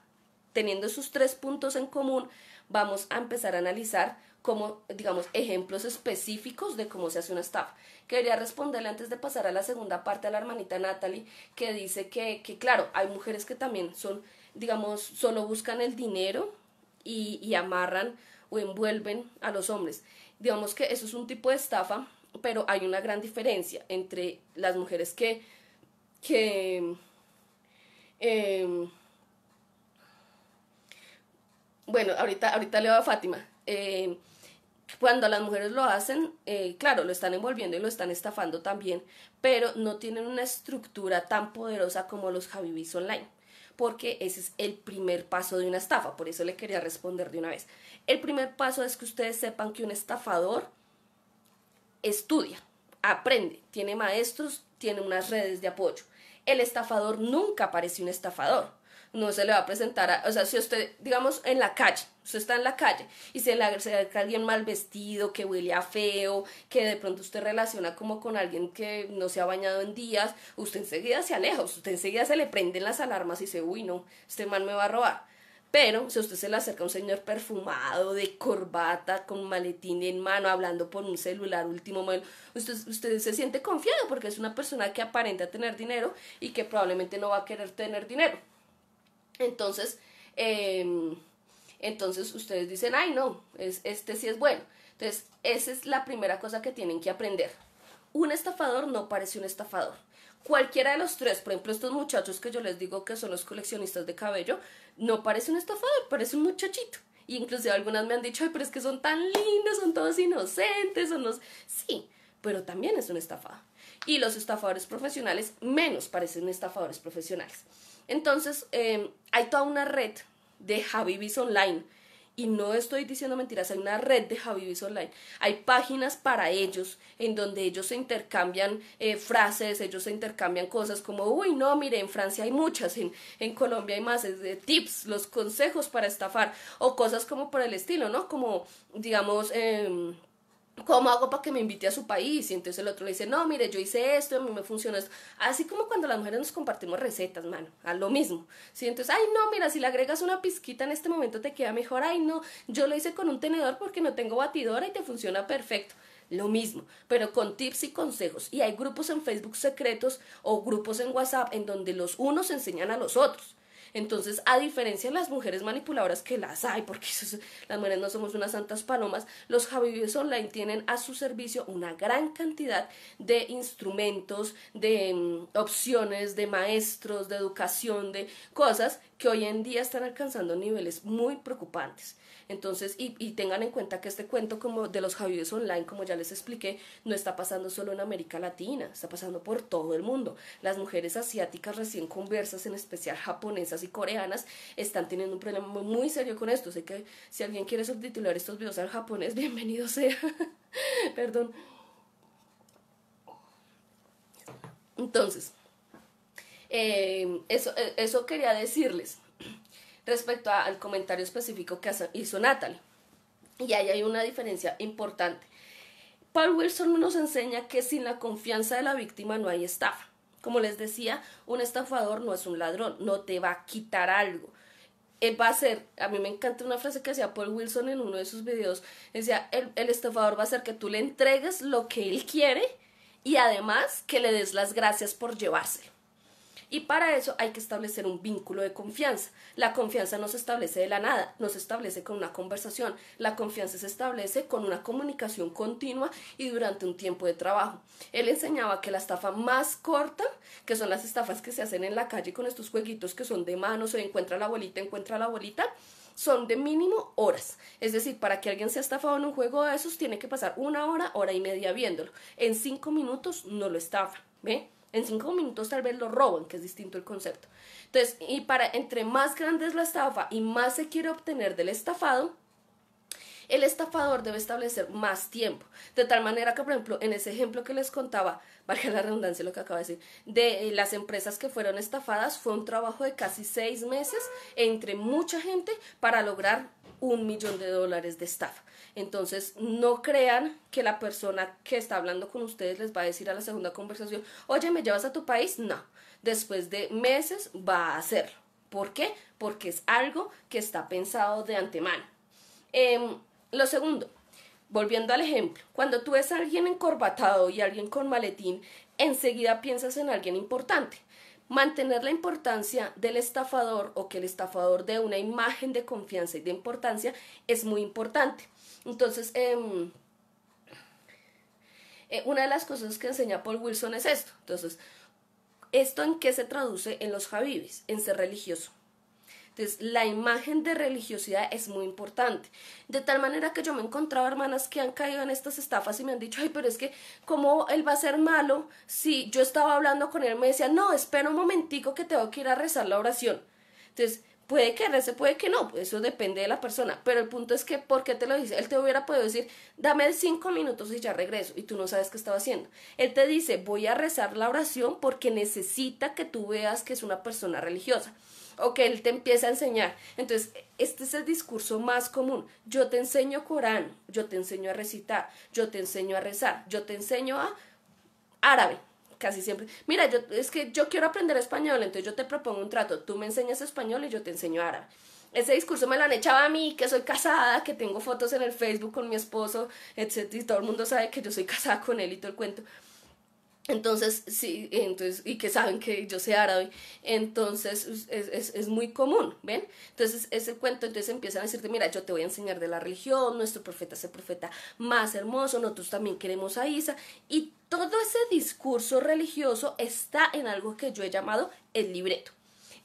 Teniendo esos tres puntos en común, vamos a empezar a analizar como, digamos, ejemplos específicos de cómo se hace una estafa. Quería responderle antes de pasar a la segunda parte a la hermanita Natalie, que dice que, que claro, hay mujeres que también son, digamos, solo buscan el dinero y, y amarran o envuelven a los hombres. Digamos que eso es un tipo de estafa, pero hay una gran diferencia entre las mujeres que, que em, bueno, ahorita, ahorita le va a Fátima. Eh, cuando las mujeres lo hacen, eh, claro, lo están envolviendo y lo están estafando también, pero no tienen una estructura tan poderosa como los Javibis online, porque ese es el primer paso de una estafa, por eso le quería responder de una vez. El primer paso es que ustedes sepan que un estafador estudia, aprende, tiene maestros, tiene unas redes de apoyo. El estafador nunca parece un estafador, no se le va a presentar, a, o sea, si usted, digamos, en la calle, usted está en la calle y se le acerca alguien mal vestido, que huele a feo, que de pronto usted relaciona como con alguien que no se ha bañado en días, usted enseguida se aleja, usted enseguida se le prenden las alarmas y dice, uy, no, este mal me va a robar. Pero si usted se le acerca a un señor perfumado, de corbata, con maletín en mano, hablando por un celular último modelo, usted, usted se siente confiado porque es una persona que aparenta tener dinero y que probablemente no va a querer tener dinero. Entonces, em, entonces ustedes dicen, ay no, este sí es bueno. Entonces, esa es la primera cosa que tienen que aprender. Un estafador no parece un estafador. Cualquiera de los tres, por ejemplo, estos muchachos que yo les digo que son los coleccionistas de cabello, no parece un estafador, parece un muchachito. Y inclusive algunas me han dicho, ay, pero es que son tan lindos, son todos inocentes, son los... Sí, pero también es un estafador. Y los estafadores profesionales menos parecen estafadores profesionales. Entonces, em, hay toda una red de habibis Online. Y no estoy diciendo mentiras, hay una red de habibis Online. Hay páginas para ellos en donde ellos se intercambian eh, frases, ellos se intercambian cosas como, uy, no, mire, en Francia hay muchas, en, en Colombia hay más, de tips, los consejos para estafar, o cosas como por el estilo, ¿no? Como, digamos, eh, ¿Cómo hago para que me invite a su país? Y entonces el otro le dice, no, mire, yo hice esto, a mí me funciona esto. Así como cuando las mujeres nos compartimos recetas, mano, a lo mismo. ¿sí? Entonces, ay, no, mira, si le agregas una pizquita en este momento te queda mejor. Ay, no, yo lo hice con un tenedor porque no tengo batidora y te funciona perfecto lo mismo, pero con tips y consejos. Y hay grupos en Facebook secretos o grupos en WhatsApp en donde los unos enseñan a los otros. Entonces, a diferencia de las mujeres manipuladoras que las hay, porque las mujeres no somos unas santas palomas, los Javibes Online tienen a su servicio una gran cantidad de instrumentos, de mm, opciones, de maestros, de educación, de cosas que hoy en día están alcanzando niveles muy preocupantes. Entonces, y, tengan en cuenta que este cuento como de los Javides Online, como ya les expliqué, no está pasando solo en América Latina, está pasando por todo el mundo. Las mujeres asiáticas recién conversas, en especial japonesas y coreanas, están teniendo un problema muy serio con esto. Sé que si alguien quiere subtitular estos videos al japonés, bienvenido sea. Perdón. Entonces, eh, eh, eso quería decirles respecto al comentario específico que hizo Natalie. Y ahí hay una diferencia importante. Paul Wilson nos enseña que sin la confianza de la víctima no hay estafa. Como les decía, un estafador no es un ladrón, no te va a quitar algo. Él eh, va a ser, a mí me encanta una frase que hacía Paul Wilson en uno de sus videos, decía, el, estafador va a hacer que tú le entregues lo que él quiere y además que le des las gracias por llevarse. Y para eso hay que establecer un vínculo de confianza. La confianza no se establece de la nada, no se establece con una conversación. La confianza se establece con una comunicación continua y durante un tiempo de trabajo. Él enseñaba que la estafa más corta, que son las estafas que se hacen en la calle con estos jueguitos que son de manos, o encuentra la bolita, encuentra la bolita, son de mínimo horas. Es decir, para que alguien sea estafado en un juego de esos, tiene que pasar una hora, hora y media viéndolo. En cinco minutos no lo estafa. ¿Ve? En cinco minutos tal vez lo roban, que es distinto el concepto. Entonces, y para entre más grande es la estafa y más se quiere obtener del estafado, el estafador debe establecer más tiempo. De tal manera que, por ejemplo, en ese ejemplo que les contaba, valga la redundancia lo que acabo de decir, de eh, las empresas que fueron estafadas, fue un trabajo de casi seis meses entre mucha gente para lograr un millón de dólares de estafa. Entonces, no crean que la persona que está hablando con ustedes les va a decir a la segunda conversación, oye, ¿me llevas a tu país? No. Después de meses va a hacerlo. ¿Por qué? Porque es algo que está pensado de antemano. Em, lo segundo, volviendo al ejemplo, cuando tú ves a alguien encorbatado y alguien con maletín, enseguida piensas en alguien importante. Mantener la importancia del estafador o que el estafador dé una imagen de confianza y de importancia es muy importante. Entonces, em, eh, una de las cosas que enseña Paul Wilson es esto. Entonces, ¿esto en qué se traduce en los habibis? En ser religioso. Entonces, la imagen de religiosidad es muy importante. De tal manera que yo me he encontrado hermanas que han caído en estas estafas y me han dicho, ay, pero es que, ¿cómo él va a ser malo si yo estaba hablando con él? Me decía, no, espera un momentico que tengo que ir a rezar la oración. Entonces, Puede que rece, puede que no, eso depende de la persona, pero el punto es que, ¿por qué te lo dice? Él te hubiera podido decir, dame cinco minutos y ya regreso, y tú no sabes qué estaba haciendo. Él te dice, voy a rezar la oración porque necesita que tú veas que es una persona religiosa o que él te empieza a enseñar. Entonces, este es el discurso más común. Yo te enseño Corán, yo te enseño a recitar, yo te enseño a rezar, yo te enseño a árabe, casi siempre, mira, yo, es que yo quiero aprender español, entonces yo te propongo un trato, tú me enseñas español y yo te enseño árabe. Ese discurso me lo han echado a mí, que soy casada, que tengo fotos en el Facebook con mi esposo, etc. Y todo el mundo sabe que yo soy casada con él y todo el cuento. Entonces, sí, entonces, y que saben que yo soy árabe, entonces es, muy común, ¿ven? Entonces, ese cuento, entonces empiezan a decirte, mira, yo te voy a enseñar de la religión, nuestro profeta es el profeta más hermoso, nosotros también queremos a Isa, y todo ese discurso religioso está en algo que yo he llamado el libreto.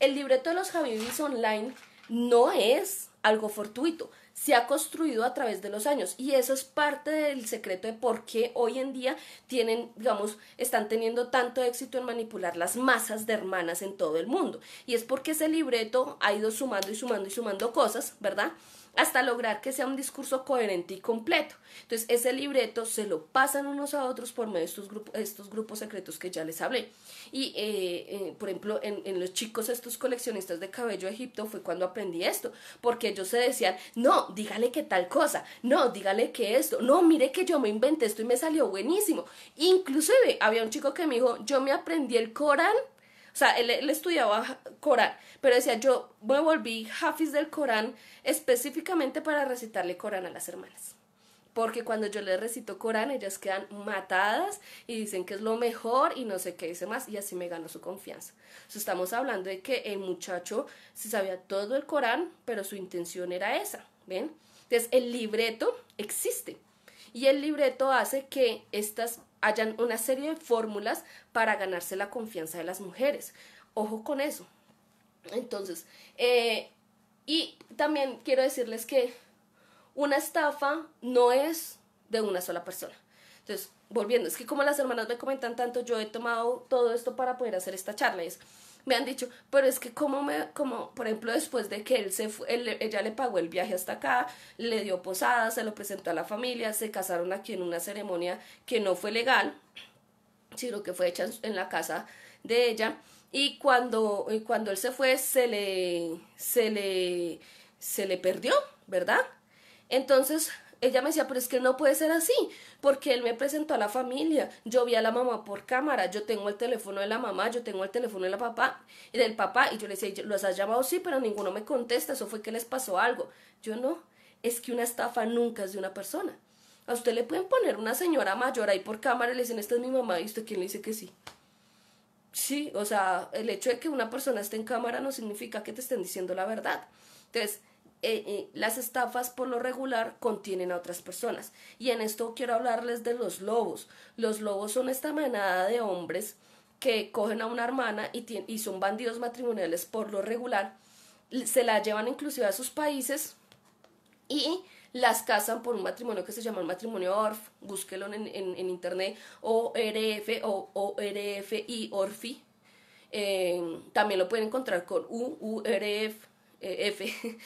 El libreto de los Habibis Online no es algo fortuito, se ha construido a través de los años y eso es parte del secreto de por qué hoy en día tienen, digamos, están teniendo tanto éxito en manipular las masas de hermanas en todo el mundo. Y es porque ese libreto ha ido sumando y sumando y sumando cosas, ¿verdad? hasta lograr que sea un discurso coherente y completo. Entonces, ese libreto se lo pasan unos a otros por medio de estos, grupos, estos grupos secretos que ya les hablé. Y, eh, eh, por ejemplo, en, los chicos, estos coleccionistas de cabello de Egipto, fue cuando aprendí esto, porque ellos se decían, no, dígale que tal cosa, no, dígale que esto, no, mire que yo me inventé esto y me salió buenísimo. Inclusive, había un chico que me dijo, yo me aprendí el Corán o sea, él, estudiaba Corán, pero decía, yo me volví hafiz del Corán específicamente para recitarle Corán a las hermanas porque cuando yo les recito Corán, ellas quedan matadas y dicen que es lo mejor y no sé qué dice más, y así me ganó su confianza. Entonces, estamos hablando de que el muchacho se sabía todo el Corán, pero su intención era esa, ¿ven? Entonces, el libreto existe y el libreto hace que estas hayan una serie de fórmulas para ganarse la confianza de las mujeres. Ojo con eso. Entonces, eh, y también quiero decirles que una estafa no es de una sola persona. Entonces, volviendo, es que como las hermanas me comentan tanto, yo he tomado todo esto para poder hacer esta charla. es, me han dicho, pero es que como me, como, por ejemplo, después de que él se fue, ella le pagó el viaje hasta acá, le dio posada, se lo presentó a la familia, se casaron aquí en una ceremonia que no fue legal, lo que fue hecha en la casa de ella. Y cuando, cuando él se fue, se le, se le, se le perdió, ¿verdad? Entonces ella me decía, pero es que no puede ser así, porque él me presentó a la familia, yo vi a la mamá por cámara, yo tengo el teléfono de la mamá, yo tengo el teléfono de la papá, del papá, y yo le decía, ¿los has llamado? Sí, pero ninguno me contesta, eso fue que les pasó algo. Yo no, es que una estafa nunca es de una persona. A usted le pueden poner una señora mayor ahí por cámara y le dicen, esta es mi mamá, y usted quién le dice que sí. Sí, o sea, el hecho de que una persona esté en cámara no significa que te estén diciendo la verdad. Entonces, eh, eh, las estafas por lo regular contienen a otras personas. Y en esto quiero hablarles de los lobos. Los lobos son esta manada de hombres que cogen a una hermana y, y son bandidos matrimoniales por lo regular. Se la llevan inclusive a sus países y las casan por un matrimonio que se llama el matrimonio ORF, búsquelo en, en, internet, o r o ORFI, ORFI. Eh, también lo pueden encontrar con u u r F, eh,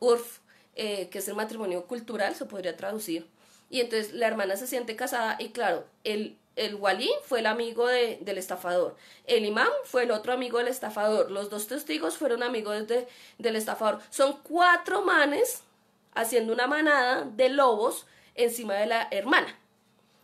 URF, eh, que es el matrimonio cultural, se podría traducir. Y entonces la hermana se siente casada y claro, el, el walí fue el amigo del estafador, el imán fue el otro amigo del estafador, los dos testigos fueron amigos del estafador. Son cuatro manes haciendo una manada de lobos encima de la hermana.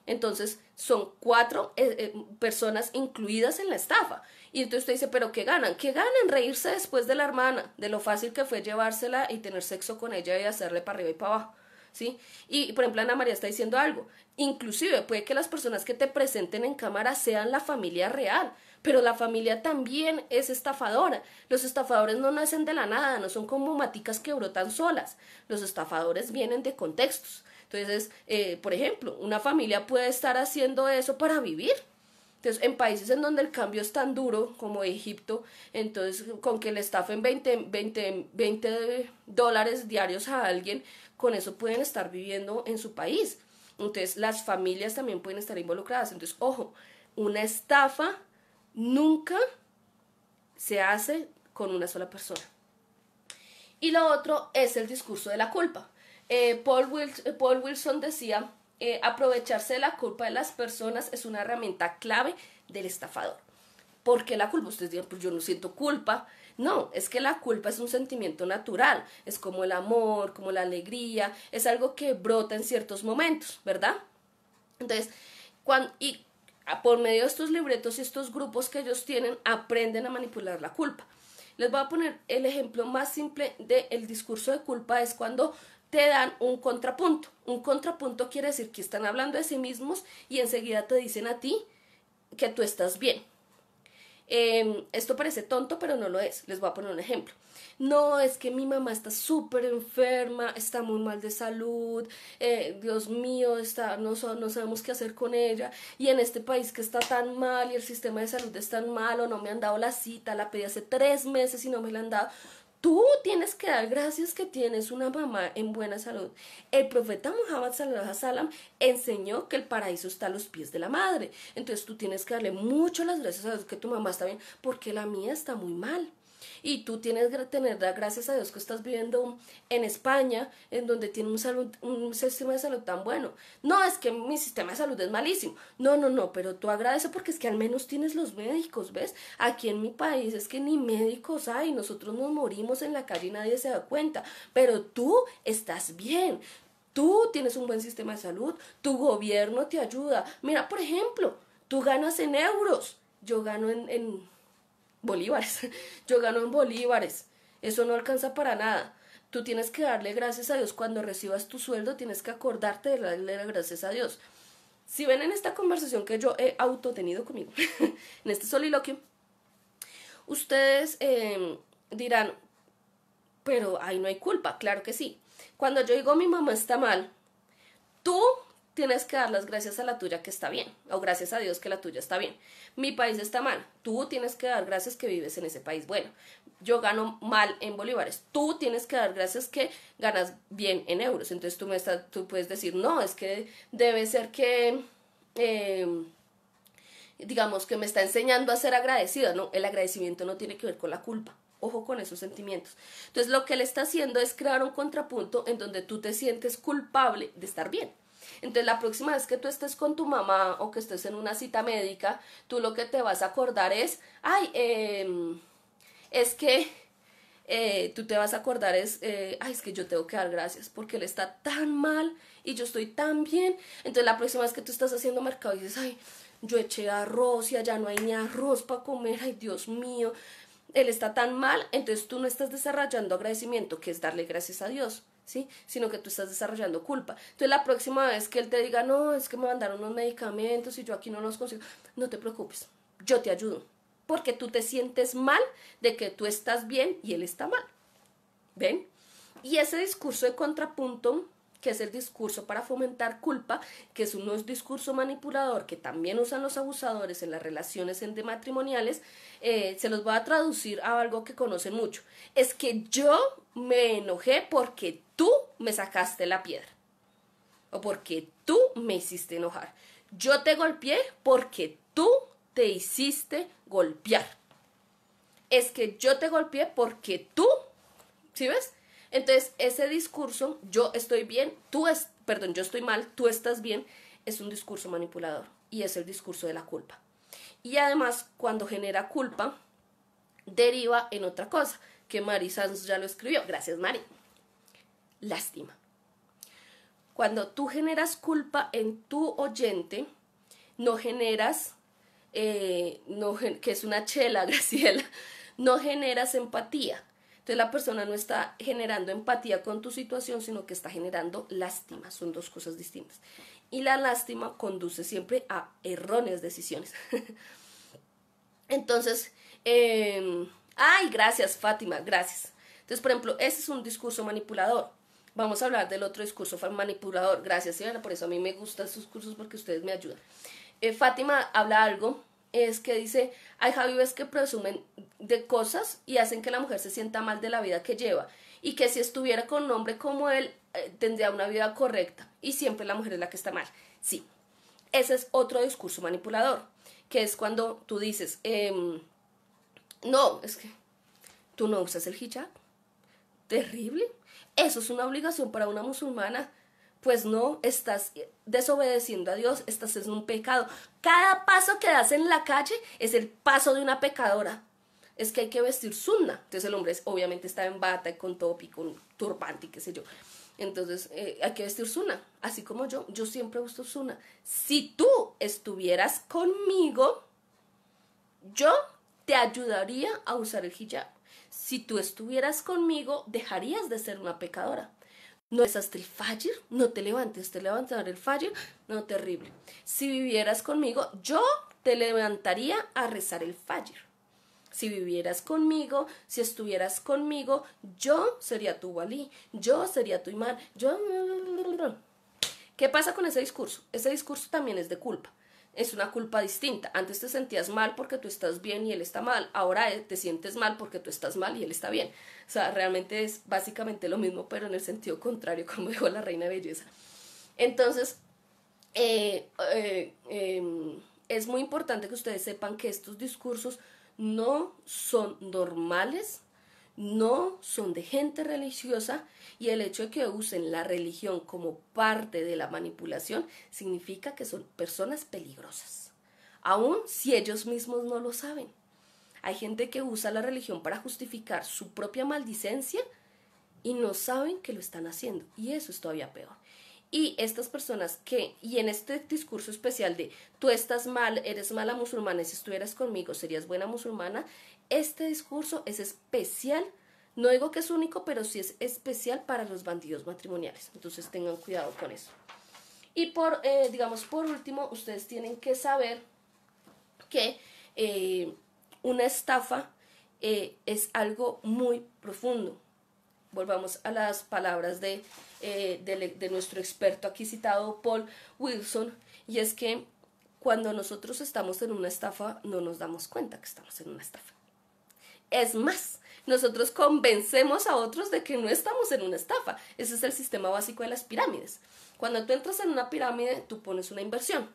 Entonces son cuatro eh, eh, personas incluidas en la estafa. Y entonces usted dice, pero ¿qué ganan? ¿Qué ganan? Reírse después de la hermana, de lo fácil que fue llevársela y tener sexo con ella y hacerle para arriba y para abajo. ¿Sí? Y por ejemplo Ana María está diciendo algo, inclusive puede que las personas que te presenten en cámara sean la familia real, pero la familia también es estafadora. Los estafadores no nacen de la nada, no son como maticas que brotan solas. Los estafadores vienen de contextos. Entonces, eh, por ejemplo, una familia puede estar haciendo eso para vivir. Entonces, en países en donde el cambio es tan duro como Egipto, entonces con que le estafen 20, 20 dólares diarios a alguien, con eso pueden estar viviendo en su país. Entonces, las familias también pueden estar involucradas. Entonces, ojo, una estafa nunca se hace con una sola persona. Y lo otro es el discurso de la culpa. Eh, eh, Paul, Wilson, decía, eh, aprovecharse de la culpa de las personas es una herramienta clave del estafador. ¿Por qué la culpa? Ustedes dirán, pues yo no siento culpa. No, es que la culpa es un sentimiento natural, es como el amor, como la alegría, es algo que brota en ciertos momentos, ¿verdad? Entonces, cuando, por medio de estos libretos y estos grupos que ellos tienen, aprenden a manipular la culpa. Les voy a poner el ejemplo más simple del discurso de culpa, es cuando te dan un contrapunto. Un contrapunto quiere decir que están hablando de sí mismos y enseguida te dicen a ti que tú estás bien. Em, esto parece tonto, pero no lo es. Les voy a poner un ejemplo. No, es que mi mamá está súper enferma, está muy mal de salud, eh, Dios mío, está, no, no sabemos qué hacer con ella. Y en este país que está tan mal y el sistema de salud es tan malo, no me han dado la cita, la pedí hace tres meses y no me la han dado. Tú tienes que dar gracias que tienes una mamá en buena salud. El profeta Muhammad enseñó que el paraíso está a los pies de la madre. Entonces tú tienes que darle mucho las gracias a Dios que tu mamá está bien, porque la mía está muy mal y tú tienes que tener, gracias a Dios que estás viviendo en España, en donde tiene un, un sistema de salud tan bueno. No, es que mi sistema de salud es malísimo. No, no, no, pero tú agradece porque es que al menos tienes los médicos, ¿ves? Aquí en mi país es que ni médicos hay, nosotros nos morimos en la calle y nadie se da cuenta, pero tú estás bien. Tú tienes un buen sistema de salud, tu gobierno te ayuda. Mira, por ejemplo, tú ganas en euros, yo gano en bolívares. Yo gano en bolívares. Eso no alcanza para nada. Tú tienes que darle gracias a Dios cuando recibas tu sueldo, tienes que acordarte de darle gracias a Dios. Si ven en esta conversación que yo he autotenido conmigo, en este soliloquio, ustedes em, dirán, pero ahí no hay culpa, claro que sí. Cuando yo digo mi mamá está mal, tú tienes que dar las gracias a la tuya que está bien, o gracias a Dios que la tuya está bien. Mi país está mal, tú tienes que dar gracias que vives en ese país. Bueno, yo gano mal en bolívares, tú tienes que dar gracias que ganas bien en euros. Entonces tú, me estás, tú puedes decir, no, es que debe ser que... Eh, digamos que me está enseñando a ser agradecida, no, el agradecimiento no tiene que ver con la culpa, ojo con esos sentimientos. Entonces lo que él está haciendo es crear un contrapunto en donde tú te sientes culpable de estar bien, entonces la próxima vez que tú estés con tu mamá o que estés en una cita médica, tú lo que te vas a acordar es, ay, em, es que eh, tú te vas a acordar es, eh, ay, es que yo tengo que dar gracias porque él está tan mal y yo estoy tan bien. Entonces la próxima vez que tú estás haciendo mercado y dices, ay, yo eché arroz y allá no hay ni arroz para comer, ay Dios mío, él está tan mal, entonces tú no estás desarrollando agradecimiento, que es darle gracias a Dios. Sino que tú estás desarrollando culpa. Entonces la próxima vez que él te diga, no, es que me mandaron unos medicamentos y yo aquí no los consigo, no te preocupes, yo te ayudo. Porque tú te sientes mal de que tú estás bien y él está mal. ¿Ven? Y ese discurso de contrapunto, que es el discurso para fomentar culpa, que es un discurso manipulador que también usan los abusadores en las relaciones matrimoniales, eh, se los voy a traducir a algo que conocen mucho. Es que yo me enojé porque tú me sacaste la piedra o porque tú me hiciste enojar. Yo te golpeé porque tú te hiciste golpear. Es que yo te golpeé porque tú, ¿sí ves? Entonces, ese discurso, yo estoy bien, tú es, perdón, yo estoy mal, tú estás bien, es un discurso manipulador y es el discurso de la culpa. Y además, cuando genera culpa, deriva en otra cosa, que Mari Sanz ya lo escribió. Gracias, Mari lástima. Cuando tú generas culpa en tu oyente, no generas, eh, no, que es una chela, Graciela, no generas empatía. Entonces la persona no está generando empatía con tu situación, sino que está generando lástima. Son dos cosas distintas. Y la lástima conduce siempre a erróneas decisiones. Entonces, em, ay, gracias Fátima, gracias. Entonces, por ejemplo, ese es un discurso manipulador. Vamos a hablar del otro discurso manipulador. Gracias, Ivana, por eso a mí me gustan sus cursos porque ustedes me ayudan. Eh, Fátima habla algo, es que dice, hay Javi que presumen de cosas y hacen que la mujer se sienta mal de la vida que lleva y que si estuviera con un hombre como él eh, tendría una vida correcta y siempre la mujer es la que está mal. Sí, ese es otro discurso manipulador, que es cuando tú dices, em, no, es que tú no usas el hijab, terrible, eso es una obligación para una musulmana. Pues no, estás desobedeciendo a Dios, estás en un pecado. Cada paso que das en la calle es el paso de una pecadora. Es que hay que vestir sunna. Entonces el hombre obviamente está en bata y con topi, con turbante y qué sé yo. Entonces eh, hay que vestir sunna. Así como yo, yo siempre uso sunna. Si tú estuvieras conmigo, yo te ayudaría a usar el hijab si tú estuvieras conmigo, dejarías de ser una pecadora. No es el fallir, no te levantes, te levantaré el fallir, no terrible. Si vivieras conmigo, yo te levantaría a rezar el fallir. Si vivieras conmigo, si estuvieras conmigo, yo sería tu Walí, yo sería tu imán, yo... ¿Qué pasa con ese discurso? Ese discurso también es de culpa es una culpa distinta. Antes te sentías mal porque tú estás bien y él está mal. Ahora eh, te sientes mal porque tú estás mal y él está bien. O sea, realmente es básicamente lo mismo, pero en el sentido contrario, como dijo la reina belleza. Entonces, eh, eh, em, es muy importante que ustedes sepan que estos discursos no son normales no son de gente religiosa y el hecho de que usen la religión como parte de la manipulación significa que son personas peligrosas, aun si ellos mismos no lo saben. Hay gente que usa la religión para justificar su propia maldicencia y no saben que lo están haciendo y eso es todavía peor. Y estas personas que, y en este discurso especial de tú estás mal, eres mala musulmana, si estuvieras conmigo serías buena musulmana, este discurso es especial, no digo que es único, pero sí es especial para los bandidos matrimoniales. Entonces tengan cuidado con eso. Y por, eh, digamos, por último, ustedes tienen que saber que eh, una estafa eh, es algo muy profundo. Volvamos a las palabras de nuestro experto aquí citado, Paul Wilson, y es que cuando nosotros estamos en una estafa no nos damos cuenta que estamos en una estafa. Es más, nosotros convencemos a otros de que no estamos en una estafa. Ese es el sistema básico de las pirámides. Cuando tú entras en una pirámide, tú pones una inversión.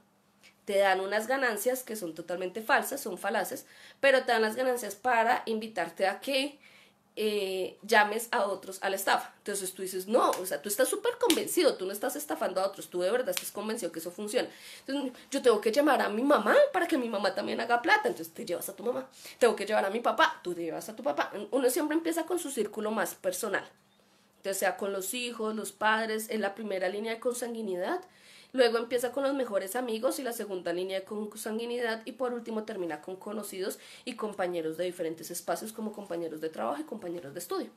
Te dan unas ganancias que son totalmente falsas, son falaces, pero te dan las ganancias para invitarte a que eh, llames a otros a la estafa. Entonces tú dices, no, o sea, tú estás súper convencido, tú no estás estafando a otros, tú de verdad estás convencido que eso funciona. Entonces yo tengo que llamar a mi mamá para que mi mamá también haga plata, entonces te llevas a tu mamá. Tengo que llevar a mi papá, tú te llevas a tu papá. Uno siempre empieza con su círculo más personal, entonces sea con los hijos, los padres, en la primera línea de consanguinidad. Luego empieza con los mejores amigos y la segunda línea con sanguinidad y por último termina con conocidos y compañeros de diferentes espacios como compañeros de trabajo y compañeros de estudio.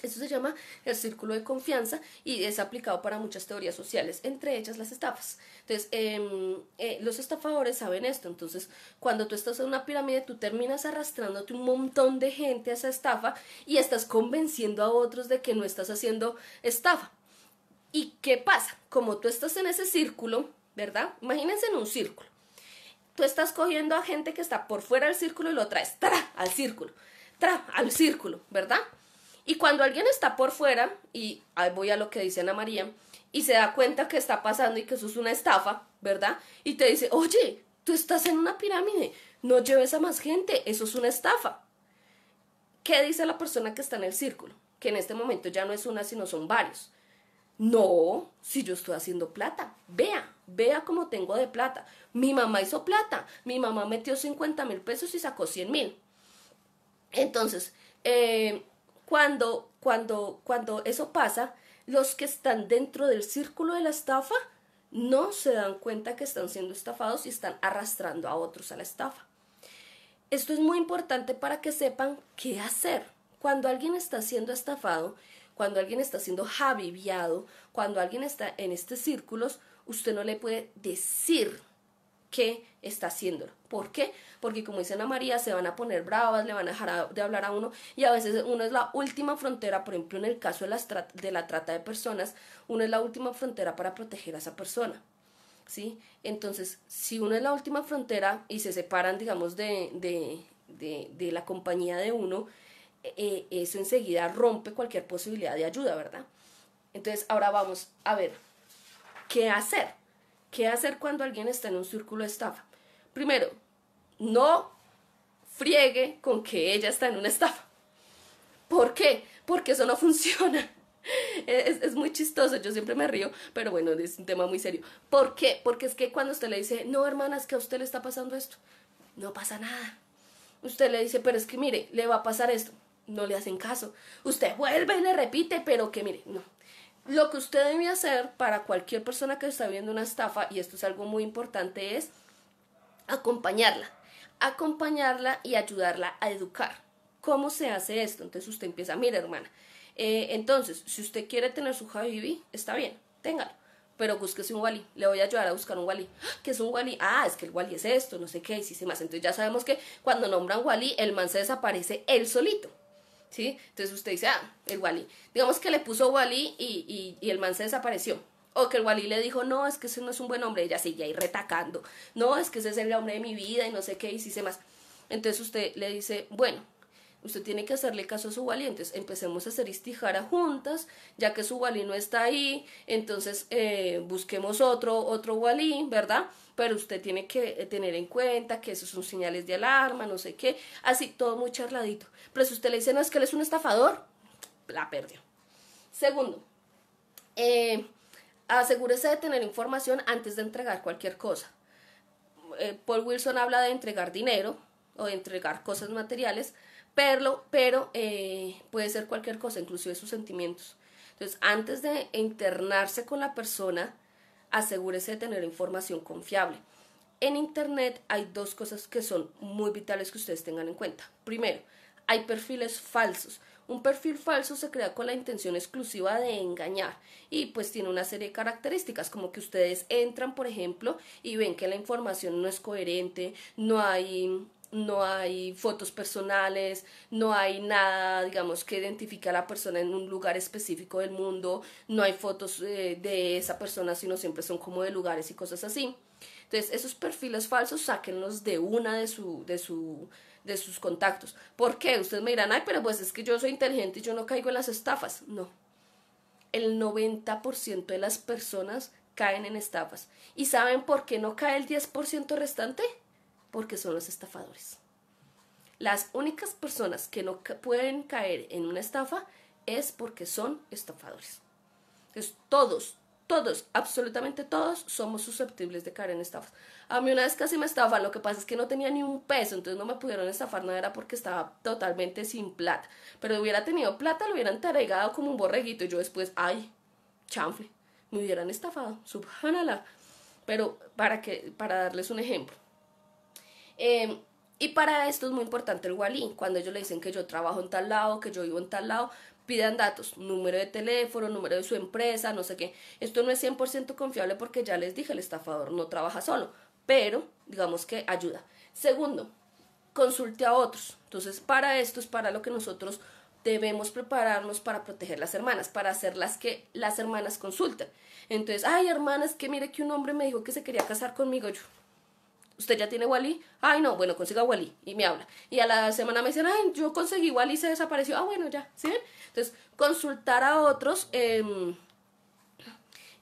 Eso se llama el círculo de confianza y es aplicado para muchas teorías sociales, entre ellas las estafas. Entonces, em, eh, los estafadores saben esto. Entonces, cuando tú estás en una pirámide, tú terminas arrastrándote un montón de gente a esa estafa y estás convenciendo a otros de que no estás haciendo estafa. ¿Y qué pasa? Como tú estás en ese círculo, ¿verdad? Imagínense en un círculo. Tú estás cogiendo a gente que está por fuera del círculo y lo traes ¡tra! al círculo, ¡tra! al círculo, ¿verdad? Y cuando alguien está por fuera, y ahí voy a lo que dice Ana María, y se da cuenta que está pasando y que eso es una estafa, ¿verdad? Y te dice, oye, tú estás en una pirámide, no lleves a más gente, eso es una estafa. ¿Qué dice la persona que está en el círculo? Que en este momento ya no es una, sino son varios. No, si yo estoy haciendo plata, vea, vea cómo tengo de plata. Mi mamá hizo plata, mi mamá metió 50 mil pesos y sacó 100 mil. Entonces, eh, cuando, cuando, cuando eso pasa, los que están dentro del círculo de la estafa no se dan cuenta que están siendo estafados y están arrastrando a otros a la estafa. Esto es muy importante para que sepan qué hacer. Cuando alguien está siendo estafado, cuando alguien está siendo javiviado, cuando alguien está en estos círculos, usted no le puede decir qué está haciéndolo. ¿Por qué? Porque como dice Ana María, se van a poner bravas, le van a dejar de hablar a uno y a veces uno es la última frontera, por ejemplo en el caso de, de la trata de personas, uno es la última frontera para proteger a esa persona. ¿Sí? Entonces, si uno es la última frontera y se separan, digamos, de la compañía de uno, eh, eso enseguida rompe cualquier posibilidad de ayuda, ¿verdad? Entonces, ahora vamos a ver qué hacer. ¿Qué hacer cuando alguien está en un círculo de estafa? Primero, no friegue con que ella está en una estafa. ¿Por qué? Porque eso no funciona. Es, muy chistoso, yo siempre me río, pero bueno, es un tema muy serio. ¿Por qué? Porque es que cuando usted le dice, no, hermanas, que a usted le está pasando esto, no pasa nada. Usted le dice, pero es que mire, le va a pasar esto, no le hacen caso. Usted vuelve y le repite, pero que mire, no. Lo que usted debe hacer para cualquier persona que está viendo una estafa, y esto es algo muy importante, es acompañarla. Acompañarla y ayudarla a educar. ¿Cómo se hace esto? Entonces usted empieza, Mira hermana, eh, entonces, si usted quiere tener su Habibi, está bien, téngalo pero búsquese un wali le voy a ayudar a buscar un wali ¡Ah! ¿Qué es un walí? Ah, es que el wali es esto, no sé qué, y si se más. Entonces ya sabemos que cuando nombran wali el man se desaparece él solito. ¿sí? Entonces usted dice, ah, el Walí. Digamos que le puso Walí y, y, el man se desapareció. O que el Walí le dijo, no, es que ese no es un buen hombre. Ella sigue ahí retacando. No, es que ese es el hombre de mi vida y no sé qué, y sí se más. Entonces usted le dice, bueno, usted tiene que hacerle caso a su Wally. Entonces empecemos a hacer istijara juntas, ya que su Walí no está ahí. Entonces eh, busquemos otro, otro Walí, ¿verdad? pero usted tiene que eh, tener en cuenta que esos son señales de alarma, no sé qué, así todo muy charladito. Pero si usted le dice, no, es que él es un estafador, la perdió. Segundo, eh, asegúrese de tener información antes de entregar cualquier cosa. Eh, Paul Wilson habla de entregar dinero o de entregar cosas materiales, pero, pero puede ser cualquier cosa, inclusive sus sentimientos. Entonces, antes de internarse con la persona, asegúrese de tener información confiable. En Internet hay dos cosas que son muy vitales que ustedes tengan en cuenta. Primero, hay perfiles falsos. Un perfil falso se crea con la intención exclusiva de engañar y pues tiene una serie de características como que ustedes entran, por ejemplo, y ven que la información no es coherente, no hay no hay fotos personales, no hay nada, digamos, que identifique a la persona en un lugar específico del mundo, no hay fotos eh, de esa persona, sino siempre son como de lugares y cosas así. Entonces, esos perfiles falsos, sáquenlos de una de su, de su, de sus contactos. ¿Por qué? Ustedes me dirán, ay, pero pues es que yo soy inteligente y yo no caigo en las estafas. No. El 90% de las personas caen en estafas. ¿Y saben por qué no cae el 10% restante? porque son los estafadores. Las únicas personas que no pueden caer en una estafa es porque son estafadores. Entonces, todos, todos, absolutamente todos somos susceptibles de caer en estafas. A mí una vez casi me estafan, lo que pasa es que no tenía ni un peso, entonces no me pudieron estafar No era porque estaba totalmente sin plata. Pero hubiera tenido plata, lo hubieran taregado como un borreguito y yo después, ay, chanfle, me hubieran estafado, subhanala. Pero para, que, para darles un ejemplo, Em, y para esto es muy importante el Walí. Cuando ellos le dicen que yo trabajo en tal lado, que yo vivo en tal lado, pidan datos, número de teléfono, número de su empresa, no sé qué. Esto no es 100% confiable porque ya les dije, el estafador no trabaja solo, pero digamos que ayuda. Segundo, consulte a otros. Entonces, para esto es para lo que nosotros debemos prepararnos para proteger las hermanas, para hacer las que las hermanas consulten Entonces, ay, hermanas, que mire que un hombre me dijo que se quería casar conmigo. Yo, usted ya tiene Wally, ay no, bueno, consiga Wally y me habla. Y a la semana me dicen, ay, yo conseguí Wally y se desapareció, ah bueno, ya, ¿sí ven? Entonces, consultar a otros, em,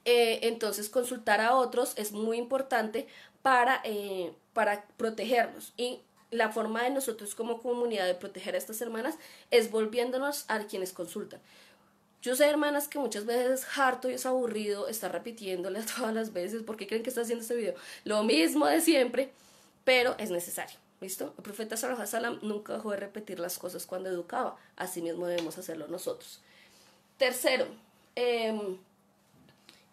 eh, entonces consultar a otros es muy importante para, eh, para protegernos. Y la forma de nosotros como comunidad de proteger a estas hermanas es volviéndonos a quienes consultan. Yo sé, hermanas, que muchas veces es harto y es aburrido estar repitiéndole todas las veces porque creen que está haciendo este video. Lo mismo de siempre, pero es necesario. ¿Listo? El profeta Sallallahu nunca dejó de repetir las cosas cuando educaba. Así mismo debemos hacerlo nosotros. Tercero, em,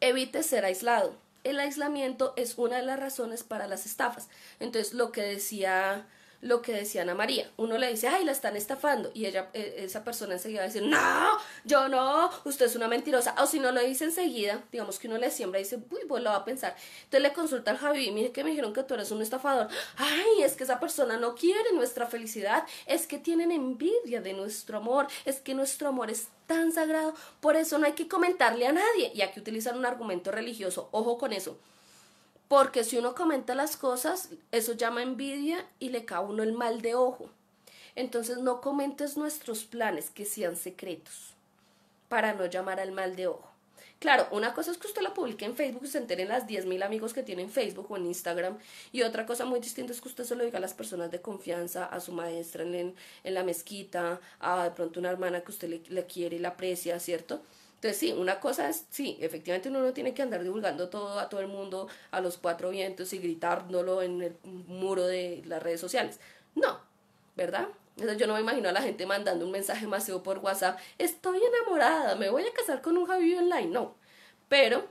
evite ser aislado. El aislamiento es una de las razones para las estafas. Entonces, lo que decía lo que decía Ana María. Uno le dice, ay, la están estafando. Y ella, e, esa persona enseguida va a decir, no, yo no, usted es una mentirosa. O si no lo dice enseguida, digamos que uno le siembra y dice, uy, vos pues lo a pensar. Entonces le consulta al Javi, y que me dijeron que tú eres un estafador. Ay, es que esa persona no quiere nuestra felicidad, es que tienen envidia de nuestro amor, es que nuestro amor es tan sagrado, por eso no hay que comentarle a nadie. Y aquí utilizan un argumento religioso, ojo con eso. Porque si uno comenta las cosas, eso llama envidia y le cae a uno el mal de ojo. Entonces no comentes nuestros planes que sean secretos para no llamar al mal de ojo. Claro, una cosa es que usted la publique en Facebook y se enteren las 10.000 amigos que tiene en Facebook o en Instagram. Y otra cosa muy distinta es que usted se lo diga a las personas de confianza, a su maestra en, la mezquita, a de pronto una hermana que usted le, le quiere y la aprecia, ¿cierto? Entonces, sí, una cosa es, sí, efectivamente uno no tiene que andar divulgando todo a todo el mundo, a los cuatro vientos y gritándolo en el muro de las redes sociales. No, ¿verdad? Entonces, yo no me imagino a la gente mandando un mensaje masivo por WhatsApp, estoy enamorada, me voy a casar con un Javi online, no. Pero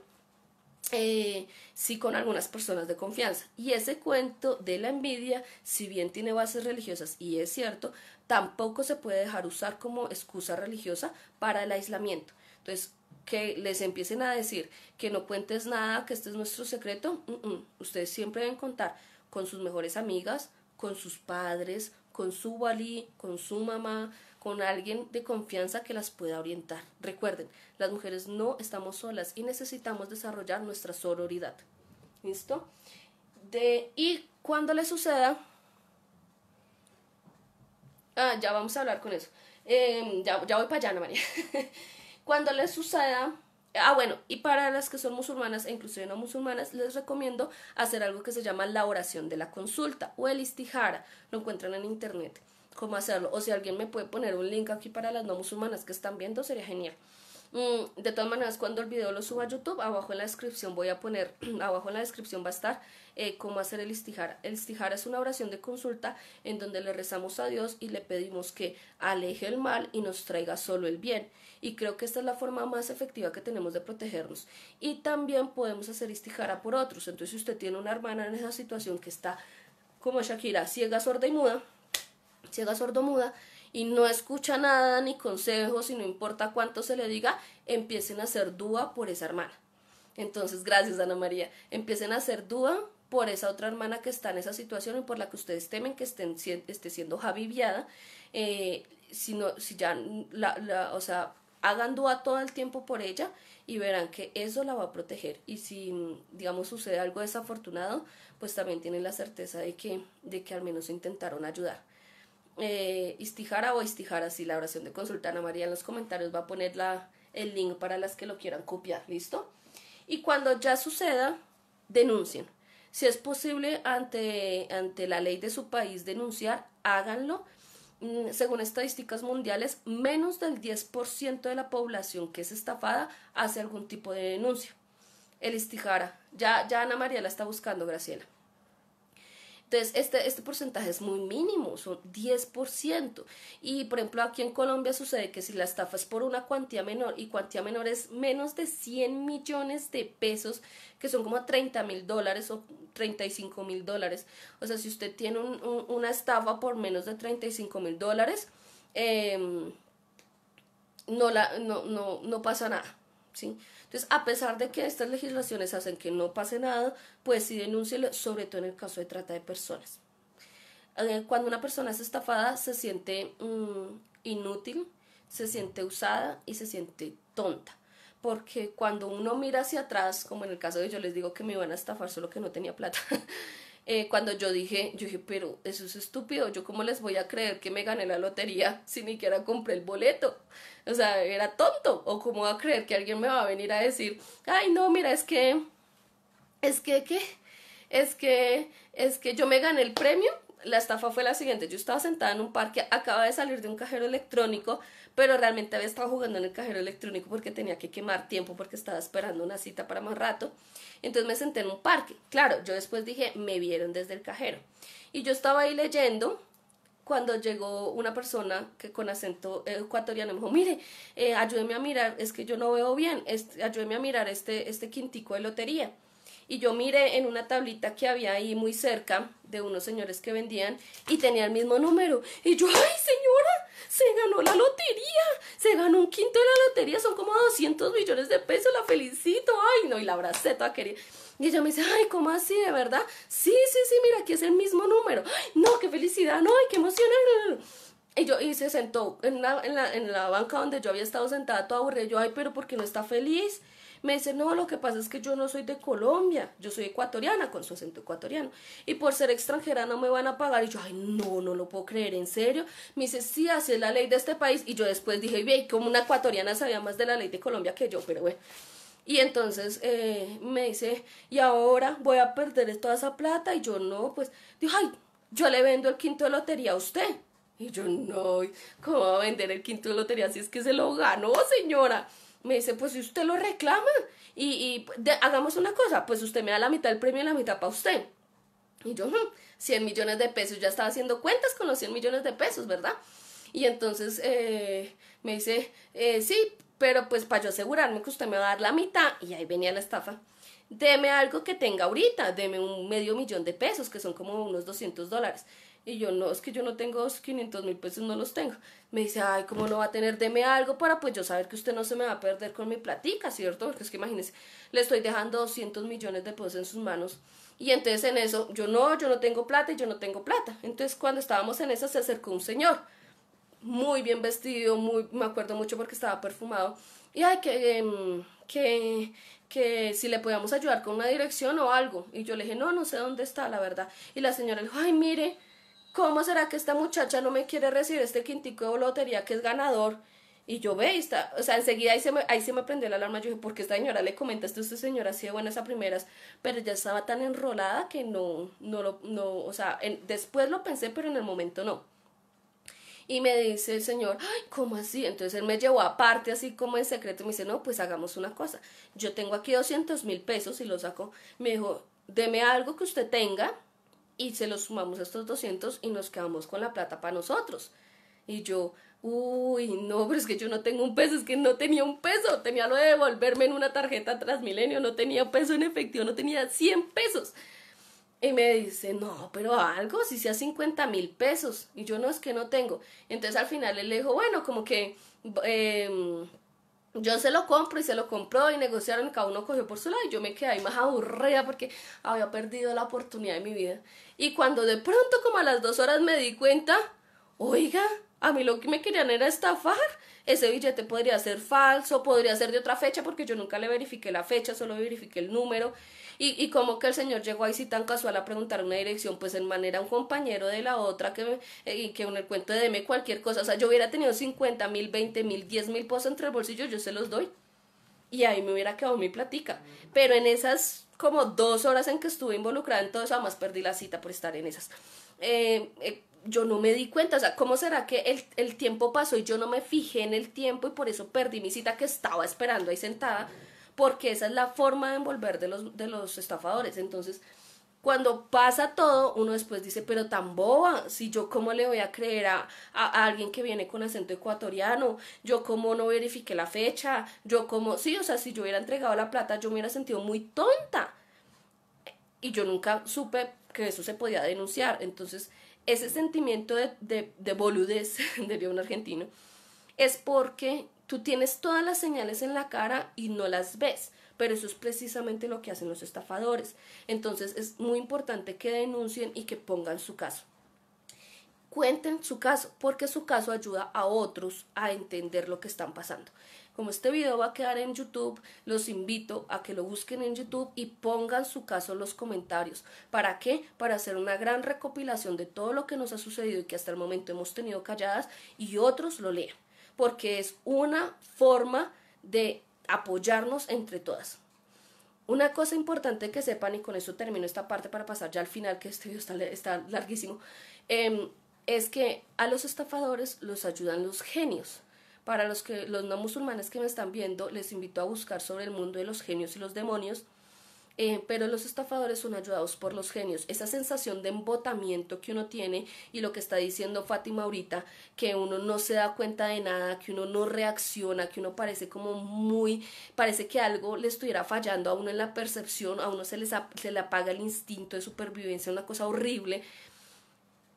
eh, sí con algunas personas de confianza. Y ese cuento de la envidia, si bien tiene bases religiosas, y es cierto, tampoco se puede dejar usar como excusa religiosa para el aislamiento. Entonces, que les empiecen a decir que no cuentes nada, que este es nuestro secreto, mm, mm, ustedes siempre deben contar con sus mejores amigas, con sus padres, con su wali, con su mamá, con alguien de confianza que las pueda orientar. Recuerden, las mujeres no estamos solas y necesitamos desarrollar nuestra sororidad. ¿Listo? De, y cuando le suceda... Ah, ya vamos a hablar con eso. Em, ya, voy para allá, Ana María. Cuando les suceda, ah bueno, y para las que son musulmanas e inclusive no musulmanas, les recomiendo hacer algo que se llama la oración de la consulta o el istijara, lo encuentran en internet, cómo hacerlo, o si alguien me puede poner un link aquí para las no musulmanas que están viendo, sería genial. Mm, de todas maneras, cuando el video lo suba a YouTube, abajo en la descripción voy a poner, abajo en la descripción va a estar eh, cómo hacer el istijara El istijara es una oración de consulta en donde le rezamos a Dios y le pedimos que aleje el mal y nos traiga solo el bien. Y creo que esta es la forma más efectiva que tenemos de protegernos. Y también podemos hacer istijara por otros. Entonces, si usted tiene una hermana en esa situación que está como Shakira, ciega, sorda y muda, ciega, sordo, muda, y no escucha nada ni consejos y no importa cuánto se le diga, empiecen a hacer duda por esa hermana. Entonces, gracias Ana María, empiecen a hacer duda por esa otra hermana que está en esa situación y por la que ustedes temen que estén, esté siendo javiviada, eh, si, ya, la, o sea, hagan duda todo el tiempo por ella y verán que eso la va a proteger. Y si, digamos, sucede algo desafortunado, pues también tienen la certeza de que, de que al menos intentaron ayudar. Eh, Istijara o Istijara, si la oración de consulta Ana María en los comentarios va a poner el link para las que lo quieran copiar, ¿listo? Y cuando ya suceda, denuncien. Si es posible ante, ante la ley de su país denunciar, háganlo. Mm, según estadísticas mundiales, menos del 10% de la población que es estafada hace algún tipo de denuncia. El Istijara. Ya, ya Ana María la está buscando, Graciela. Entonces, este, este porcentaje es muy mínimo, son 10%. Y, por ejemplo, aquí en Colombia sucede que si la estafa es por una cuantía menor y cuantía menor es menos de 100 millones de pesos, que son como 30 mil dólares o 35 mil dólares. O sea, si usted tiene una estafa por menos de 35 mil dólares, em, no, la, no, no, no pasa nada. ¿sí? Entonces, a pesar de que estas legislaciones hacen que no pase nada, pues sí denúncielo, sobre todo en el caso de trata de personas. Eh, cuando una persona es estafada, se siente mm, inútil, se siente usada y se siente tonta. Porque cuando uno mira hacia atrás, como en el caso de yo les digo que me iban a estafar solo que no tenía plata, Eh, cuando yo dije, yo dije, pero eso es estúpido, yo cómo les voy a creer que me gané la lotería si ni siquiera compré el boleto. O sea, era tonto. O cómo va a creer que alguien me va a venir a decir, ay, no, mira, es que, es que, ¿qué? Es que, es que yo me gané el premio la estafa fue la siguiente. Yo estaba sentada en un parque, acaba de salir de un cajero electrónico, pero realmente había estado jugando en el cajero electrónico porque tenía que quemar tiempo porque estaba esperando una cita para más rato. Entonces me senté en un parque. Claro, yo después dije, me vieron desde el cajero. Y yo estaba ahí leyendo cuando llegó una persona que con acento ecuatoriano me dijo, mire, eh, ayúdeme a mirar, es que yo no veo bien, este, ayúdeme a mirar este, este quintico de lotería y yo miré en una tablita que había ahí muy cerca de unos señores que vendían y tenía el mismo número. Y yo, ay señora, se ganó la lotería, se ganó un quinto de la lotería, son como 200 millones de pesos, la felicito, ay no, y la abracé toda querida. Y ella me dice, ay, ¿cómo así, de verdad? Sí, sí, sí, mira, aquí es el mismo número. Ay, no, qué felicidad, no, ay, qué emoción. Y yo, y se sentó en la, en la, en la banca donde yo había estado sentada toda aburrida, yo, ay, pero ¿por qué no está feliz? Me dice, no, lo que pasa es que yo no soy de Colombia, yo soy ecuatoriana, con su acento ecuatoriano, y por ser extranjera no me van a pagar. Y yo, ay, no, no lo puedo creer, en serio. Me dice, sí, así es la ley de este país. Y yo después dije, ve, como una ecuatoriana sabía más de la ley de Colombia que yo, pero bueno. Y entonces eh, me dice, y ahora voy a perder toda esa plata. Y yo, no, pues, digo, ay, yo le vendo el quinto de lotería a usted. Y yo, no, ¿cómo va a vender el quinto de lotería si es que se lo ganó, señora? Me dice, pues si usted lo reclama y, hagamos una cosa, pues usted me da la mitad del premio y la mitad para usted. Y yo, 100 hmm, millones de pesos, ya estaba haciendo cuentas con los 100 millones de pesos, ¿verdad? Y entonces eh, me dice, eh, sí, pero pues para yo asegurarme que usted me va a dar la mitad, y ahí venía la estafa, deme algo que tenga ahorita, deme un medio millón de pesos, que son como unos 200 dólares. Y yo, no, es que yo no tengo 500 mil pesos, no los tengo. Me dice, ay, ¿cómo no va a tener? Deme algo para pues yo saber que usted no se me va a perder con mi platica, ¿cierto? Porque es que imagínese, le estoy dejando 200 millones de pesos en sus manos. Y entonces en eso, yo no, yo no tengo plata y yo no tengo plata. Entonces cuando estábamos en eso se acercó un señor, muy bien vestido, muy, me acuerdo mucho porque estaba perfumado. Y ay, que, em, que, que si le podíamos ayudar con una dirección o algo. Y yo le dije, no, no sé dónde está, la verdad. Y la señora le dijo, ay, mire, ¿cómo será que esta muchacha no me quiere recibir este quintico de lotería que es ganador? Y yo ve, está, o sea, enseguida ahí se, me, ahí se me prendió la alarma. Yo dije, ¿por qué esta señora le comenta esto a esta señora así de buenas a primeras? Pero ya estaba tan enrolada que no, no lo, no, o sea, después lo pensé, pero en el momento no. Y me dice el señor, ay, ¿cómo así? Entonces él me llevó aparte, así como en secreto, y me dice, no, pues hagamos una cosa. Yo tengo aquí 200 mil pesos y lo saco. Me dijo, deme algo que usted tenga y se los sumamos a estos 200 y nos quedamos con la plata para nosotros. Y yo, uy, no, pero es que yo no tengo un peso, es que no tenía un peso, tenía lo de devolverme en una tarjeta Transmilenio, no tenía peso en efectivo, no tenía 100 pesos. Y me dice, no, pero algo, si sea 50 mil pesos. Y yo no, es que no tengo. Entonces al final él le dijo, bueno, como que em, yo se lo compro y se lo compró y negociaron, cada uno cogió por su lado. Y yo me quedé ahí más aburrida porque había perdido la oportunidad de mi vida. Y cuando de pronto, como a las dos horas, me di cuenta, oiga, a mí lo que me querían era estafar. Ese billete podría ser falso, podría ser de otra fecha, porque yo nunca le verifiqué la fecha, solo verifiqué el número. Y, y como que el señor llegó ahí si tan casual a preguntar una dirección, pues en manera un compañero de la otra que me, eh, y que en el cuento de deme cualquier cosa. O sea, yo hubiera tenido cincuenta, mil, veinte, mil, diez mil pozos entre el bolsillo, yo se los doy y ahí me hubiera quedado mi platica. Pero en esas como dos horas en que estuve involucrada en todo eso, además perdí la cita por estar en esas. Eh, eh, yo no me di cuenta, o sea, ¿cómo será que el, tiempo pasó y yo no me fijé en el tiempo y por eso perdí mi cita que estaba esperando ahí sentada? Porque esa es la forma de envolver de los, de los estafadores. Entonces, cuando pasa todo, uno después dice, pero tan boba, si yo cómo le voy a creer a, alguien que viene con acento ecuatoriano, yo cómo no verifiqué la fecha, yo cómo, sí, o sea, si yo hubiera entregado la plata, yo me hubiera sentido muy tonta. Y yo nunca supe que eso se podía denunciar. Entonces, ese sentimiento de, de, de boludez, diría un argentino, es porque tú tienes todas las señales en la cara y no las ves pero eso es precisamente lo que hacen los estafadores. Entonces es muy importante que denuncien y que pongan su caso. Cuenten su caso, porque su caso ayuda a otros a entender lo que están pasando. Como este video va a quedar en YouTube, los invito a que lo busquen en YouTube y pongan su caso en los comentarios. ¿Para qué? Para hacer una gran recopilación de todo lo que nos ha sucedido y que hasta el momento hemos tenido calladas y otros lo lean. Porque es una forma de apoyarnos entre todas. Una cosa importante que sepan, y con eso termino esta parte para pasar ya al final, que este video está, larguísimo, em, es que a los estafadores los ayudan los genios. Para los, que, los no musulmanes que me están viendo, les invito a buscar sobre el mundo de los genios y los demonios eh, pero los estafadores son ayudados por los genios. Esa sensación de embotamiento que uno tiene y lo que está diciendo Fátima ahorita, que uno no se da cuenta de nada, que uno no reacciona, que uno parece como muy, parece que algo le estuviera fallando a uno en la percepción, a uno se, se le apaga el instinto de supervivencia, una cosa horrible.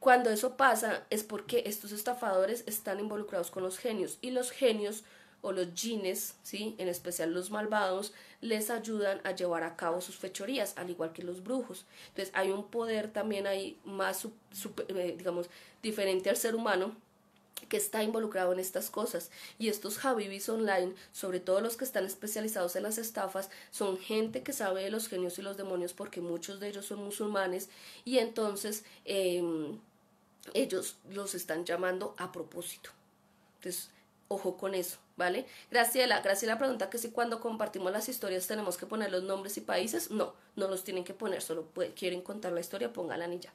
Cuando eso pasa es porque estos estafadores están involucrados con los genios y los genios o los jeans, ¿sí? en especial los malvados, les ayudan a llevar a cabo sus fechorías, al igual que los brujos. Entonces hay un poder también ahí más, eh, digamos, diferente al ser humano que está involucrado en estas cosas. Y estos Habibis online, sobre todo los que están especializados en las estafas, son gente que sabe de los genios y los demonios porque muchos de ellos son musulmanes y entonces em, ellos los están llamando a propósito. Entonces, ojo con eso. ¿vale? Graciela, Graciela pregunta que si cuando compartimos las historias tenemos que poner los nombres y países. No, no los tienen que poner, solo quieren contar la historia, póngala ni ya.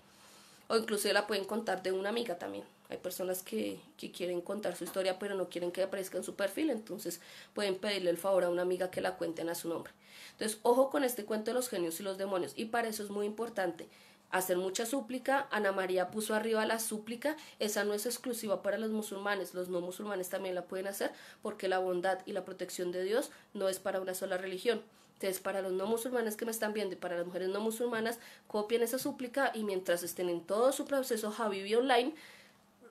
O incluso la pueden contar de una amiga también. Hay personas que, que quieren contar su historia pero no quieren que aparezca en su perfil, entonces pueden pedirle el favor a una amiga que la cuenten a su nombre. Entonces, ojo con este cuento de los genios y los demonios. Y para eso es muy importante hacer mucha súplica. Ana María puso arriba la súplica. Esa no es exclusiva para los musulmanes. Los no musulmanes también la pueden hacer porque la bondad y la protección de Dios no es para una sola religión. Entonces, para los no musulmanes que me están viendo y para las mujeres no musulmanas, copien esa súplica y mientras estén en todo su proceso Habibi online,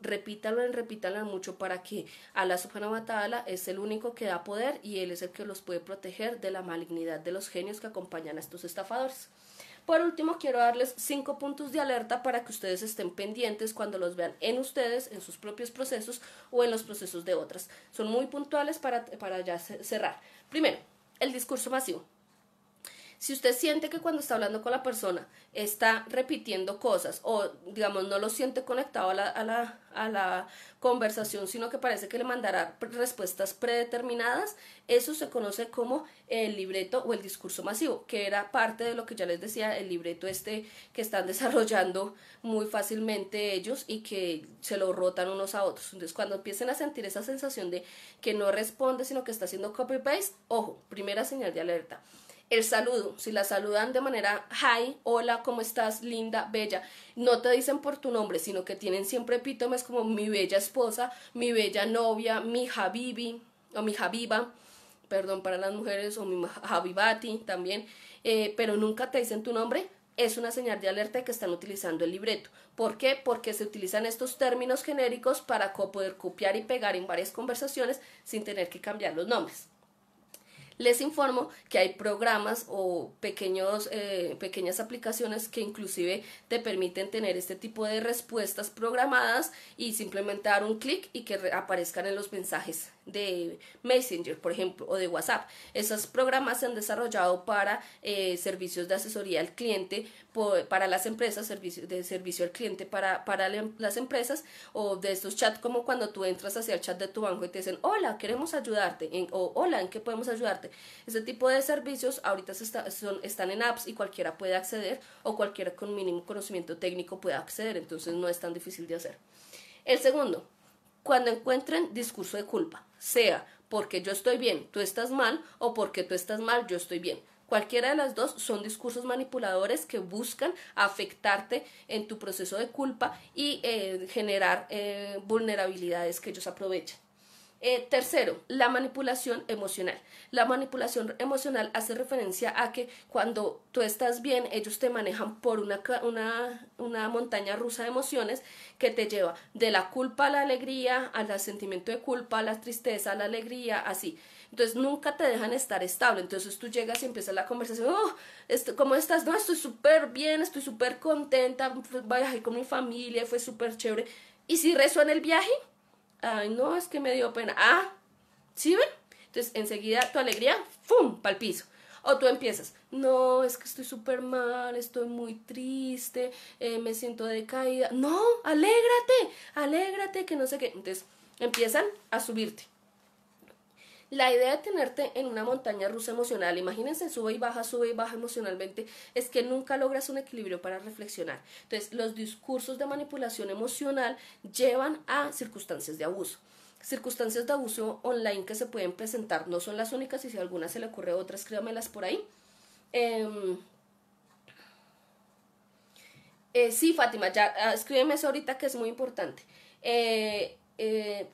repítanlo y repítanlo mucho para que Allah subhanahu wa ta'ala es el único que da poder y él es el que los puede proteger de la malignidad de los genios que acompañan a estos estafadores. Por último, quiero darles cinco puntos de alerta para que ustedes estén pendientes cuando los vean en ustedes, en sus propios procesos o en los procesos de otras. Son muy puntuales para, ya cerrar. Primero, el discurso masivo. Si usted siente que cuando está hablando con la persona está repitiendo cosas o, digamos, no lo siente conectado a la, conversación, sino que parece que le mandará respuestas predeterminadas, eso se conoce como el libreto o el discurso masivo, que era parte de lo que ya les decía, el libreto este que están desarrollando muy fácilmente ellos y que se lo rotan unos a otros. Entonces, cuando empiecen a sentir esa sensación de que no responde, sino que está haciendo copy-paste, ojo, primera señal de alerta el saludo, si la saludan de manera hi, hola, ¿cómo estás? Linda, bella. No te dicen por tu nombre, sino que tienen siempre epítomes como mi bella esposa, mi bella novia, mi habibi o mi habiba, perdón, para las mujeres o mi habibati también, eh, pero nunca te dicen tu nombre, es una señal de alerta de que están utilizando el libreto. ¿Por qué? Porque se utilizan estos términos genéricos para poder copiar y pegar en varias conversaciones sin tener que cambiar los nombres les informo que hay programas o pequeños, eh, pequeñas aplicaciones que inclusive te permiten tener este tipo de respuestas programadas y simplemente dar un clic y que aparezcan en los mensajes de Messenger, por ejemplo, o de WhatsApp. Esos programas se han desarrollado para eh, servicios de asesoría al cliente, para las empresas, servicio, de servicio al cliente para, para em, las empresas, o de estos chats como cuando tú entras hacia el chat de tu banco y te dicen, hola, queremos ayudarte, o hola, ¿en qué podemos ayudarte? Ese tipo de servicios ahorita están en apps y cualquiera puede acceder o cualquiera con mínimo conocimiento técnico puede acceder, entonces no es tan difícil de hacer. El segundo, cuando encuentren discurso de culpa, sea porque yo estoy bien, tú estás mal o porque tú estás mal, yo estoy bien. Cualquiera de las dos son discursos manipuladores que buscan afectarte en tu proceso de culpa y eh, generar eh, vulnerabilidades que ellos aprovechan. Eh, tercero, la manipulación emocional. La manipulación emocional hace referencia a que cuando tú estás bien, ellos te manejan por una, una montaña rusa de emociones que te lleva de la culpa a la alegría, al sentimiento de culpa, a la tristeza, a la alegría, así. Entonces nunca te dejan estar estable. Entonces tú llegas y empiezas la conversación, oh, ¿cómo estás? No, estoy súper bien, estoy súper contenta, pues, viajé con mi familia, fue súper chévere. ¿Y si resuena el viaje? Ay, no, es que me dio pena. Ah, ¿sí ven? Entonces, enseguida tu alegría, ¡fum!, el piso. O tú empiezas, no, es que estoy súper mal, estoy muy triste, eh, me siento decaída. No, alégrate, alégrate, que no sé qué. Entonces, empiezan a subirte. La idea de tenerte en una montaña rusa emocional, imagínense, sube y baja, sube y baja emocionalmente, es que nunca logras un equilibrio para reflexionar. Entonces, los discursos de manipulación emocional llevan a circunstancias de abuso. Circunstancias de abuso online que se pueden presentar no son las únicas y si a alguna se le ocurre otra, escríbamelas por ahí. Em, eh, sí, Fátima, ya ah, escríbeme eso ahorita que es muy importante. Eh, eh,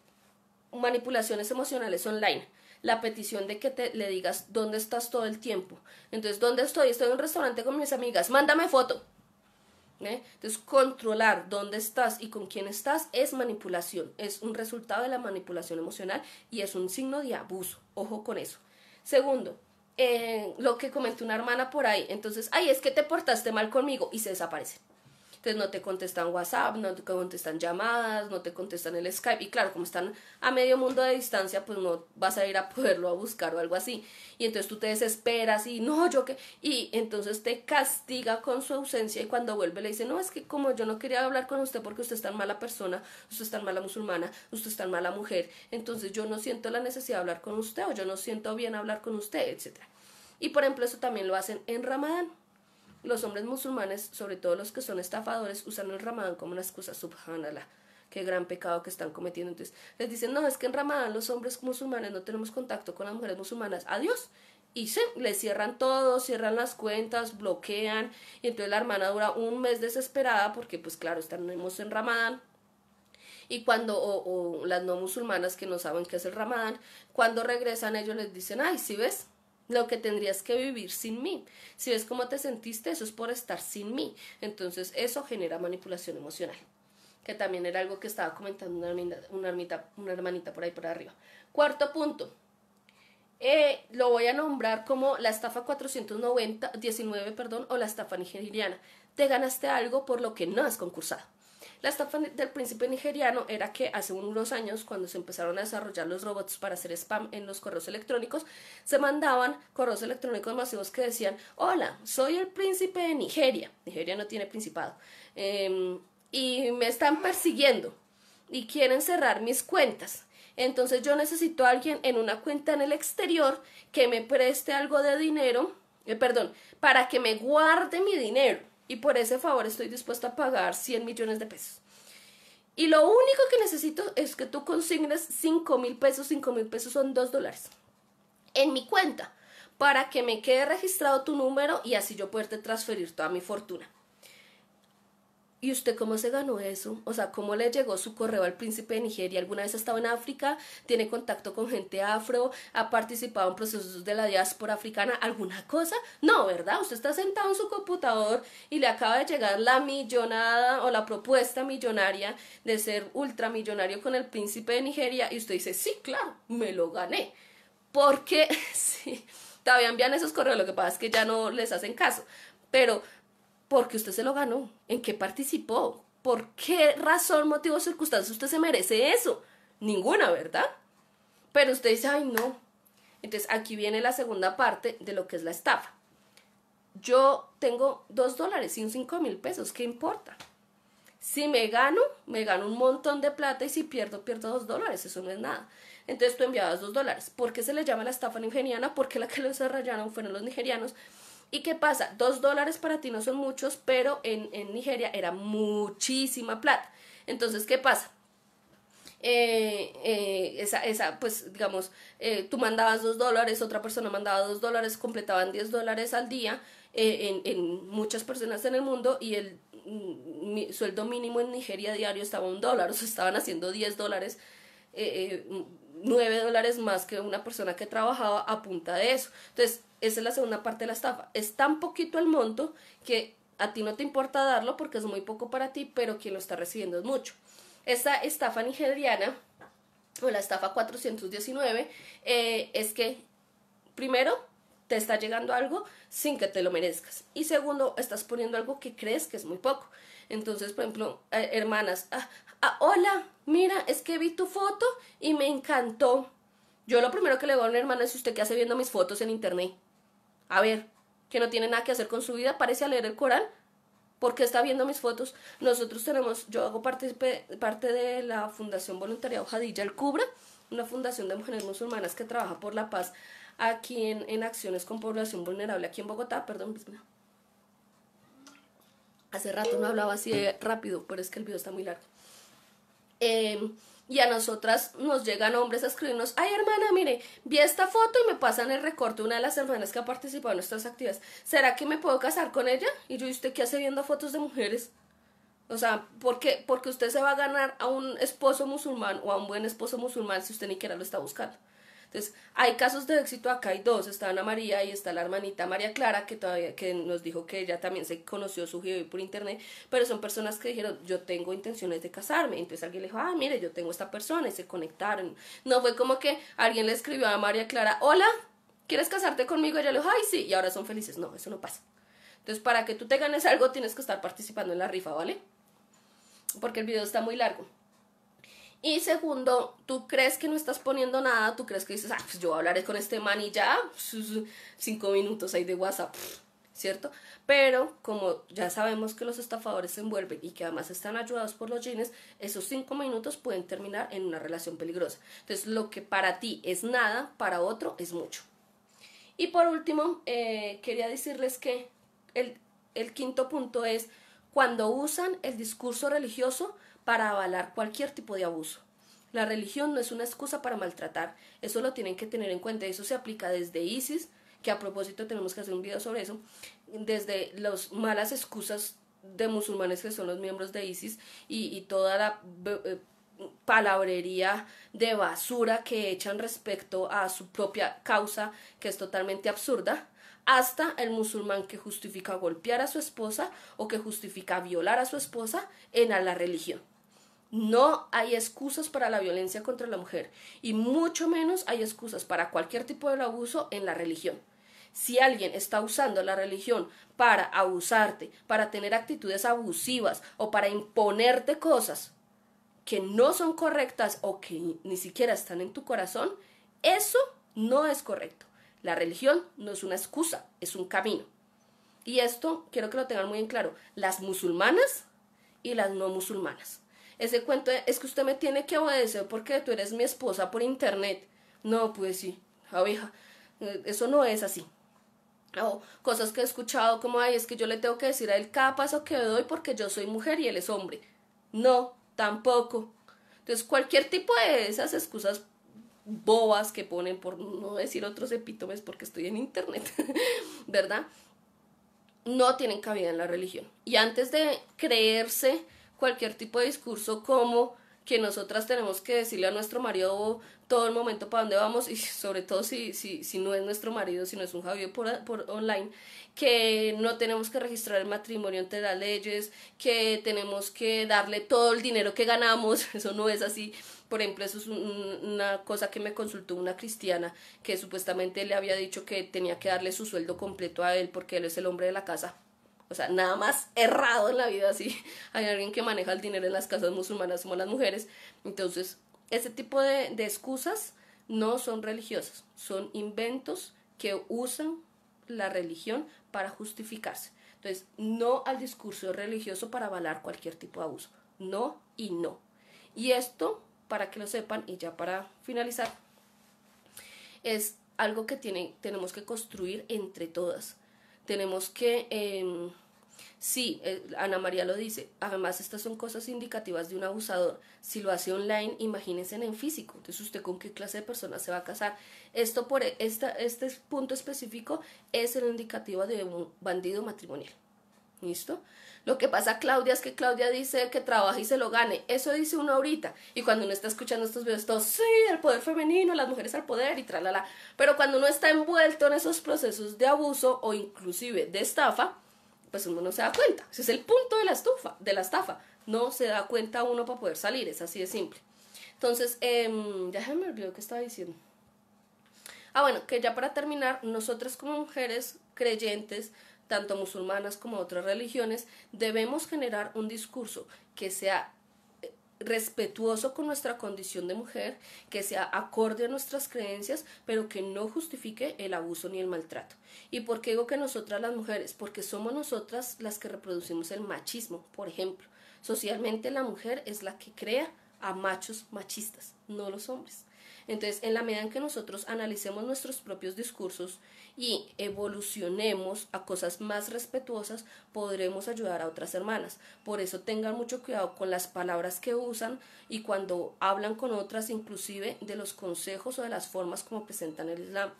manipulaciones emocionales online la petición de que te, le digas dónde estás todo el tiempo. Entonces, ¿dónde estoy? Estoy en un restaurante con mis amigas, mándame foto. ¿Eh? Entonces, controlar dónde estás y con quién estás es manipulación, es un resultado de la manipulación emocional y es un signo de abuso. Ojo con eso. Segundo, eh, lo que comentó una hermana por ahí, entonces, ay, es que te portaste mal conmigo y se desaparece no te contestan WhatsApp, no te contestan llamadas, no te contestan el Skype. Y claro, como están a medio mundo de distancia, pues no vas a ir a poderlo a buscar o algo así. Y entonces tú te desesperas y no, yo qué, Y entonces te castiga con su ausencia y cuando vuelve le dice, no, es que como yo no quería hablar con usted porque usted es tan mala persona, usted es tan mala musulmana, usted es tan mala mujer, entonces yo no siento la necesidad de hablar con usted o yo no siento bien hablar con usted, etc. Y por ejemplo eso también lo hacen en Ramadán. Los hombres musulmanes, sobre todo los que son estafadores, usan el ramadán como una excusa, subhanallah qué gran pecado que están cometiendo. Entonces les dicen, no, es que en Ramadán los hombres musulmanes no tenemos contacto con las mujeres musulmanas, adiós. Y se le cierran todo, cierran las cuentas, bloquean. Y entonces la hermana dura un mes desesperada porque, pues claro, estamos en Ramadán. Y cuando, o, las no musulmanas que no saben qué es el Ramadán, cuando regresan ellos les dicen, ay, si ves, lo que tendrías que vivir sin mí. Si ves cómo te sentiste, eso es por estar sin mí. Entonces eso genera manipulación emocional, que también era algo que estaba comentando una, una, hermanita por ahí por arriba. Cuarto punto, eh, lo voy a nombrar como la estafa 490, 19, perdón, o la estafa nigeriana. Te ganaste algo por lo que no has concursado. La estafa del príncipe nigeriano era que hace unos años, cuando se empezaron a desarrollar los robots para hacer spam en los correos electrónicos, se mandaban correos electrónicos masivos que decían, hola, soy el príncipe de Nigeria. Nigeria no tiene principado. Em, y me están persiguiendo y quieren cerrar mis cuentas. Entonces yo necesito a alguien en una cuenta en el exterior que me preste algo de dinero, eh, perdón, para que me guarde mi dinero y por ese favor estoy dispuesto a pagar 100 millones de pesos. Y lo único que necesito es que tú consignes 5 mil pesos, 5 mil pesos son 2 dólares en mi cuenta para que me quede registrado tu número y así yo poderte transferir toda mi fortuna. ¿Y usted cómo se ganó eso? O sea, ¿cómo le llegó su correo al príncipe de Nigeria? ¿Alguna vez ha estado en África? ¿Tiene contacto con gente afro? ¿Ha participado en procesos de la diáspora africana? ¿Alguna cosa? No, ¿verdad? Usted está sentado en su computador y le acaba de llegar la millonada o la propuesta millonaria de ser ultramillonario con el príncipe de Nigeria y usted dice, sí, claro, me lo gané. Porque sí, todavía envían esos correos, lo que pasa es que ya no les hacen caso. Pero porque usted se lo ganó, en qué participó, por qué razón, motivo, circunstancia usted se merece eso. Ninguna, ¿verdad? Pero usted dice, ay, no. Entonces aquí viene la segunda parte de lo que es la estafa. Yo tengo dos dólares y un cinco mil pesos, ¿qué importa? Si me gano, me gano un montón de plata y si pierdo, pierdo dos dólares, eso no es nada. Entonces tú enviabas dos dólares. ¿Por qué se le llama la estafa nigeriana? Porque la que lo desarrollaron fueron los nigerianos ¿Y qué pasa? Dos dólares para ti no son muchos, pero en, Nigeria era muchísima plata. Entonces, ¿qué pasa? Eh, eh, esa, esa, pues digamos, eh, tú mandabas dos dólares, otra persona mandaba dos dólares, completaban diez dólares al día en, en, muchas personas en el mundo y el mm, sueldo mínimo en Nigeria diario estaba un dólar, o sea, estaban haciendo diez dólares 9 dólares más que una persona que trabajaba a punta de eso. Entonces, esa es la segunda parte de la estafa. Es tan poquito el monto que a ti no te importa darlo porque es muy poco para ti, pero quien lo está recibiendo es mucho. Esta estafa nigeriana, o la estafa 419, eh, es que primero te está llegando algo sin que te lo merezcas. Y segundo, estás poniendo algo que crees que es muy poco. Entonces, por ejemplo, eh, hermanas, ah, Ah, hola, mira, es que vi tu foto y me encantó. Yo lo primero que le digo a mi hermana es, ¿usted qué hace viendo mis fotos en internet? A ver, que no tiene nada que hacer con su vida, parece a leer el Corán, porque está viendo mis fotos. Nosotros tenemos, yo hago parte, de la Fundación Voluntaria Ojadilla El Cubra, una fundación de mujeres musulmanas que trabaja por la paz aquí en, en acciones con población vulnerable aquí en Bogotá, perdón, pues, hace rato no hablaba así rápido, pero es que el video está muy largo. Em, y a nosotras nos llegan hombres a escribirnos, ay hermana, mire, vi esta foto y me pasan el recorte una de las hermanas que ha participado en nuestras actividades. ¿Será que me puedo casar con ella? Y yo, ¿y usted qué hace viendo fotos de mujeres? O sea, ¿por qué? Porque usted se va a ganar a un esposo musulmán o a un buen esposo musulmán si usted ni siquiera lo está buscando. Entonces, hay casos de éxito, acá hay dos, está Ana María y está la hermanita María Clara, que todavía que nos dijo que ella también se conoció su hijo por internet, pero son personas que dijeron, yo tengo intenciones de casarme. Entonces alguien le dijo, ah, mire, yo tengo esta persona y se conectaron. No fue como que alguien le escribió a María Clara, hola, ¿quieres casarte conmigo? Y ella le dijo, ay, sí, y ahora son felices. No, eso no pasa. Entonces, para que tú te ganes algo, tienes que estar participando en la rifa, ¿vale? Porque el video está muy largo. Y segundo, tú crees que no estás poniendo nada, tú crees que dices, ah, pues yo hablaré con este man y ya, pues, cinco minutos ahí de WhatsApp, ¿cierto? Pero como ya sabemos que los estafadores se envuelven y que además están ayudados por los jeans, esos cinco minutos pueden terminar en una relación peligrosa. Entonces, lo que para ti es nada, para otro es mucho. Y por último, eh, quería decirles que el quinto punto es, cuando usan el discurso religioso, para avalar cualquier tipo de abuso. La religión no es una excusa para maltratar, eso lo tienen que tener en cuenta, eso se aplica desde ISIS, que a propósito tenemos que hacer un video sobre eso, desde las malas excusas de musulmanes que son los miembros de ISIS y, toda la eh, palabrería de basura que echan respecto a su propia causa, que es totalmente absurda, hasta el musulmán que justifica golpear a su esposa o que justifica violar a su esposa en a la religión. No hay excusas para la violencia contra la mujer y mucho menos hay excusas para cualquier tipo de abuso en la religión. Si alguien está usando la religión para abusarte, para tener actitudes abusivas o para imponerte cosas que no son correctas o que ni siquiera están en tu corazón, eso no es correcto. La religión no es una excusa, es un camino. Y esto quiero que lo tengan muy en claro, las musulmanas y las no musulmanas ese cuento es que usted me tiene que obedecer porque tú eres mi esposa por internet. No, pues sí, abeja, eh, eso no es así. O cosas que he escuchado como, ay, es que yo le tengo que decir a él cada paso que doy porque yo soy mujer y él es hombre. No, tampoco. Entonces, cualquier tipo de esas excusas bobas que ponen, por no decir otros epítomes porque estoy en internet, ¿verdad? No tienen cabida en la religión. Y antes de creerse cualquier tipo de discurso como que nosotras tenemos que decirle a nuestro marido todo el momento para dónde vamos y sobre todo si, si, si no es nuestro marido, si no es un Javier por, online, que no tenemos que registrar el matrimonio ante las leyes, que tenemos que darle todo el dinero que ganamos, eso no es así. Por ejemplo, eso es una cosa que me consultó una cristiana que supuestamente le había dicho que tenía que darle su sueldo completo a él porque él es el hombre de la casa o sea, nada más errado en la vida así. Hay alguien que maneja el dinero en las casas musulmanas como las mujeres. Entonces, ese tipo de, excusas no son religiosas, son inventos que usan la religión para justificarse. Entonces, no al discurso religioso para avalar cualquier tipo de abuso. No y no. Y esto, para que lo sepan y ya para finalizar, es algo que tenemos que construir entre todas tenemos que, em, sí, eh, Ana María lo dice, además estas son cosas indicativas de un abusador. Si lo hace online, imagínense en físico. Entonces, ¿usted con qué clase de persona se va a casar? Esto por e, esta, este punto específico es el indicativo de un bandido matrimonial. ¿Listo? Lo que pasa, Claudia, es que Claudia dice que trabaja y se lo gane. Eso dice uno ahorita. Y cuando uno está escuchando estos videos, todos, sí, el poder femenino, las mujeres al poder y tralala. Pero cuando uno está envuelto en esos procesos de abuso o inclusive de estafa, pues uno no se da cuenta. Ese es el punto de la estufa, de la estafa. No se da cuenta uno para poder salir, es así de simple. Entonces, eh, ya se me olvidó que estaba diciendo. Ah, bueno, que ya para terminar, nosotras como mujeres creyentes tanto musulmanas como otras religiones, debemos generar un discurso que sea eh, respetuoso con nuestra condición de mujer, que sea acorde a nuestras creencias, pero que no justifique el abuso ni el maltrato. ¿Y por qué digo que nosotras las mujeres? Porque somos nosotras las que reproducimos el machismo, por ejemplo. Socialmente la mujer es la que crea a machos machistas, no los hombres. Entonces, en la medida en que nosotros analicemos nuestros propios discursos y evolucionemos a cosas más respetuosas, podremos ayudar a otras hermanas. Por eso tengan mucho cuidado con las palabras que usan y cuando hablan con otras, inclusive de los consejos o de las formas como presentan el Islam.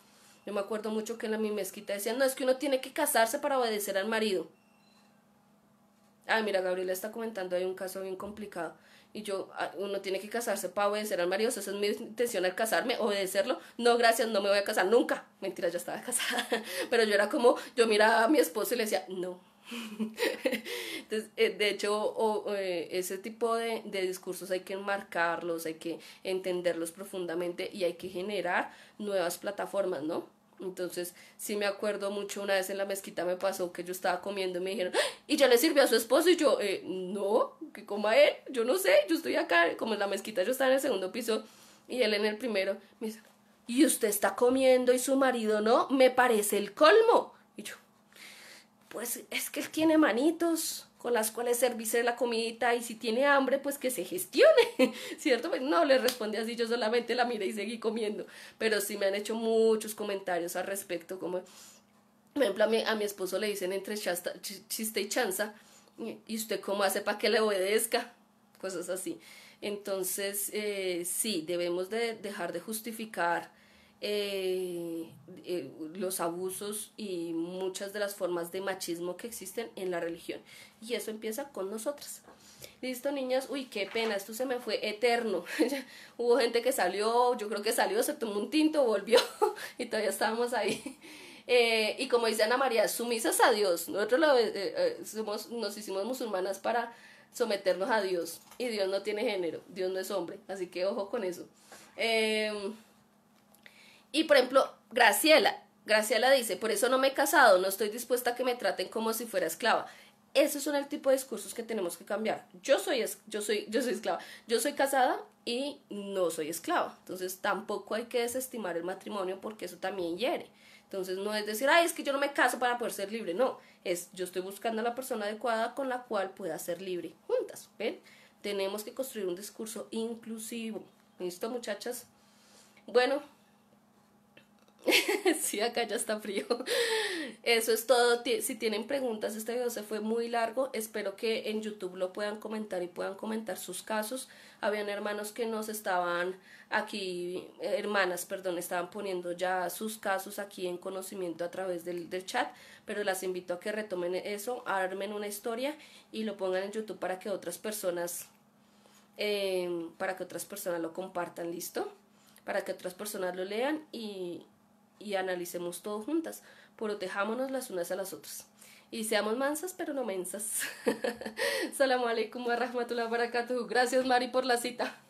Yo me acuerdo mucho que en la mi mezquita decían, no, es que uno tiene que casarse para obedecer al marido. Ah, mira, Gabriela está comentando, hay un caso bien complicado y yo, ah, uno tiene que casarse para obedecer al marido, esa es mi intención al casarme, obedecerlo, no gracias, no me voy a casar nunca, mentira, ya estaba casada, pero yo era como, yo miraba a mi esposo y le decía, no. Entonces, eh, de hecho, eh, ese tipo de, de discursos hay que enmarcarlos, hay que entenderlos profundamente y hay que generar nuevas plataformas, ¿no? Entonces, sí me acuerdo mucho, una vez en la mezquita me pasó que yo estaba comiendo y me dijeron, ¡Ah! ¿y ya le sirvió a su esposo? Y yo, eh, no, que coma él, yo no sé, yo estoy acá, como en la mezquita yo estaba en el segundo piso y él en el primero, me dice, ¿y usted está comiendo y su marido no? Me parece el colmo. Y yo, pues es que él tiene manitos con las cuales servirse la comidita y si tiene hambre, pues que se gestione, ¿cierto? Pues no le respondí así, yo solamente la miré y seguí comiendo, pero sí me han hecho muchos comentarios al respecto, como, por ejemplo, a mi, esposo le dicen entre chiste y chanza, ¿y usted cómo hace para que le obedezca? Cosas así. Entonces, eh, sí, debemos de dejar de justificar eh, eh, los abusos y muchas de las formas de machismo que existen en la religión. Y eso empieza con nosotras. Listo, niñas, uy, qué pena, esto se me fue eterno. Hubo gente que salió, yo creo que salió, se tomó un tinto, volvió y todavía estábamos ahí. Eh, y como dice Ana María, sumisas a Dios. Nosotros eh, somos, nos hicimos musulmanas para someternos a Dios. Y Dios no tiene género, Dios no es hombre, así que ojo con eso. Eh, y por ejemplo, Graciela, Graciela dice, por eso no me he casado, no estoy dispuesta a que me traten como si fuera esclava. Esos son el tipo de discursos que tenemos que cambiar. Yo soy, yo soy, yo soy esclava, yo soy casada y no soy esclava. Entonces tampoco hay que desestimar el matrimonio porque eso también hiere. Entonces no es decir, ay, es que yo no me caso para poder ser libre. No, es yo estoy buscando a la persona adecuada con la cual pueda ser libre juntas. ¿Ven? Tenemos que construir un discurso inclusivo. ¿Listo, muchachas? Bueno, sí, acá ya está frío. Eso es todo. Si tienen preguntas, este video se fue muy largo. Espero que en YouTube lo puedan comentar y puedan comentar sus casos. Habían hermanos que nos estaban aquí, hermanas, perdón, estaban poniendo ya sus casos aquí en conocimiento a través del, chat, pero las invito a que retomen eso, armen una historia y lo pongan en YouTube para que otras personas, eh, para que otras personas lo compartan, ¿listo? Para que otras personas lo lean y, y analicemos todo juntas, protejámonos las unas a las otras. Y seamos mansas, pero no mensas. Salam alaikum wa rahmatullahi Gracias, Mari, por la cita.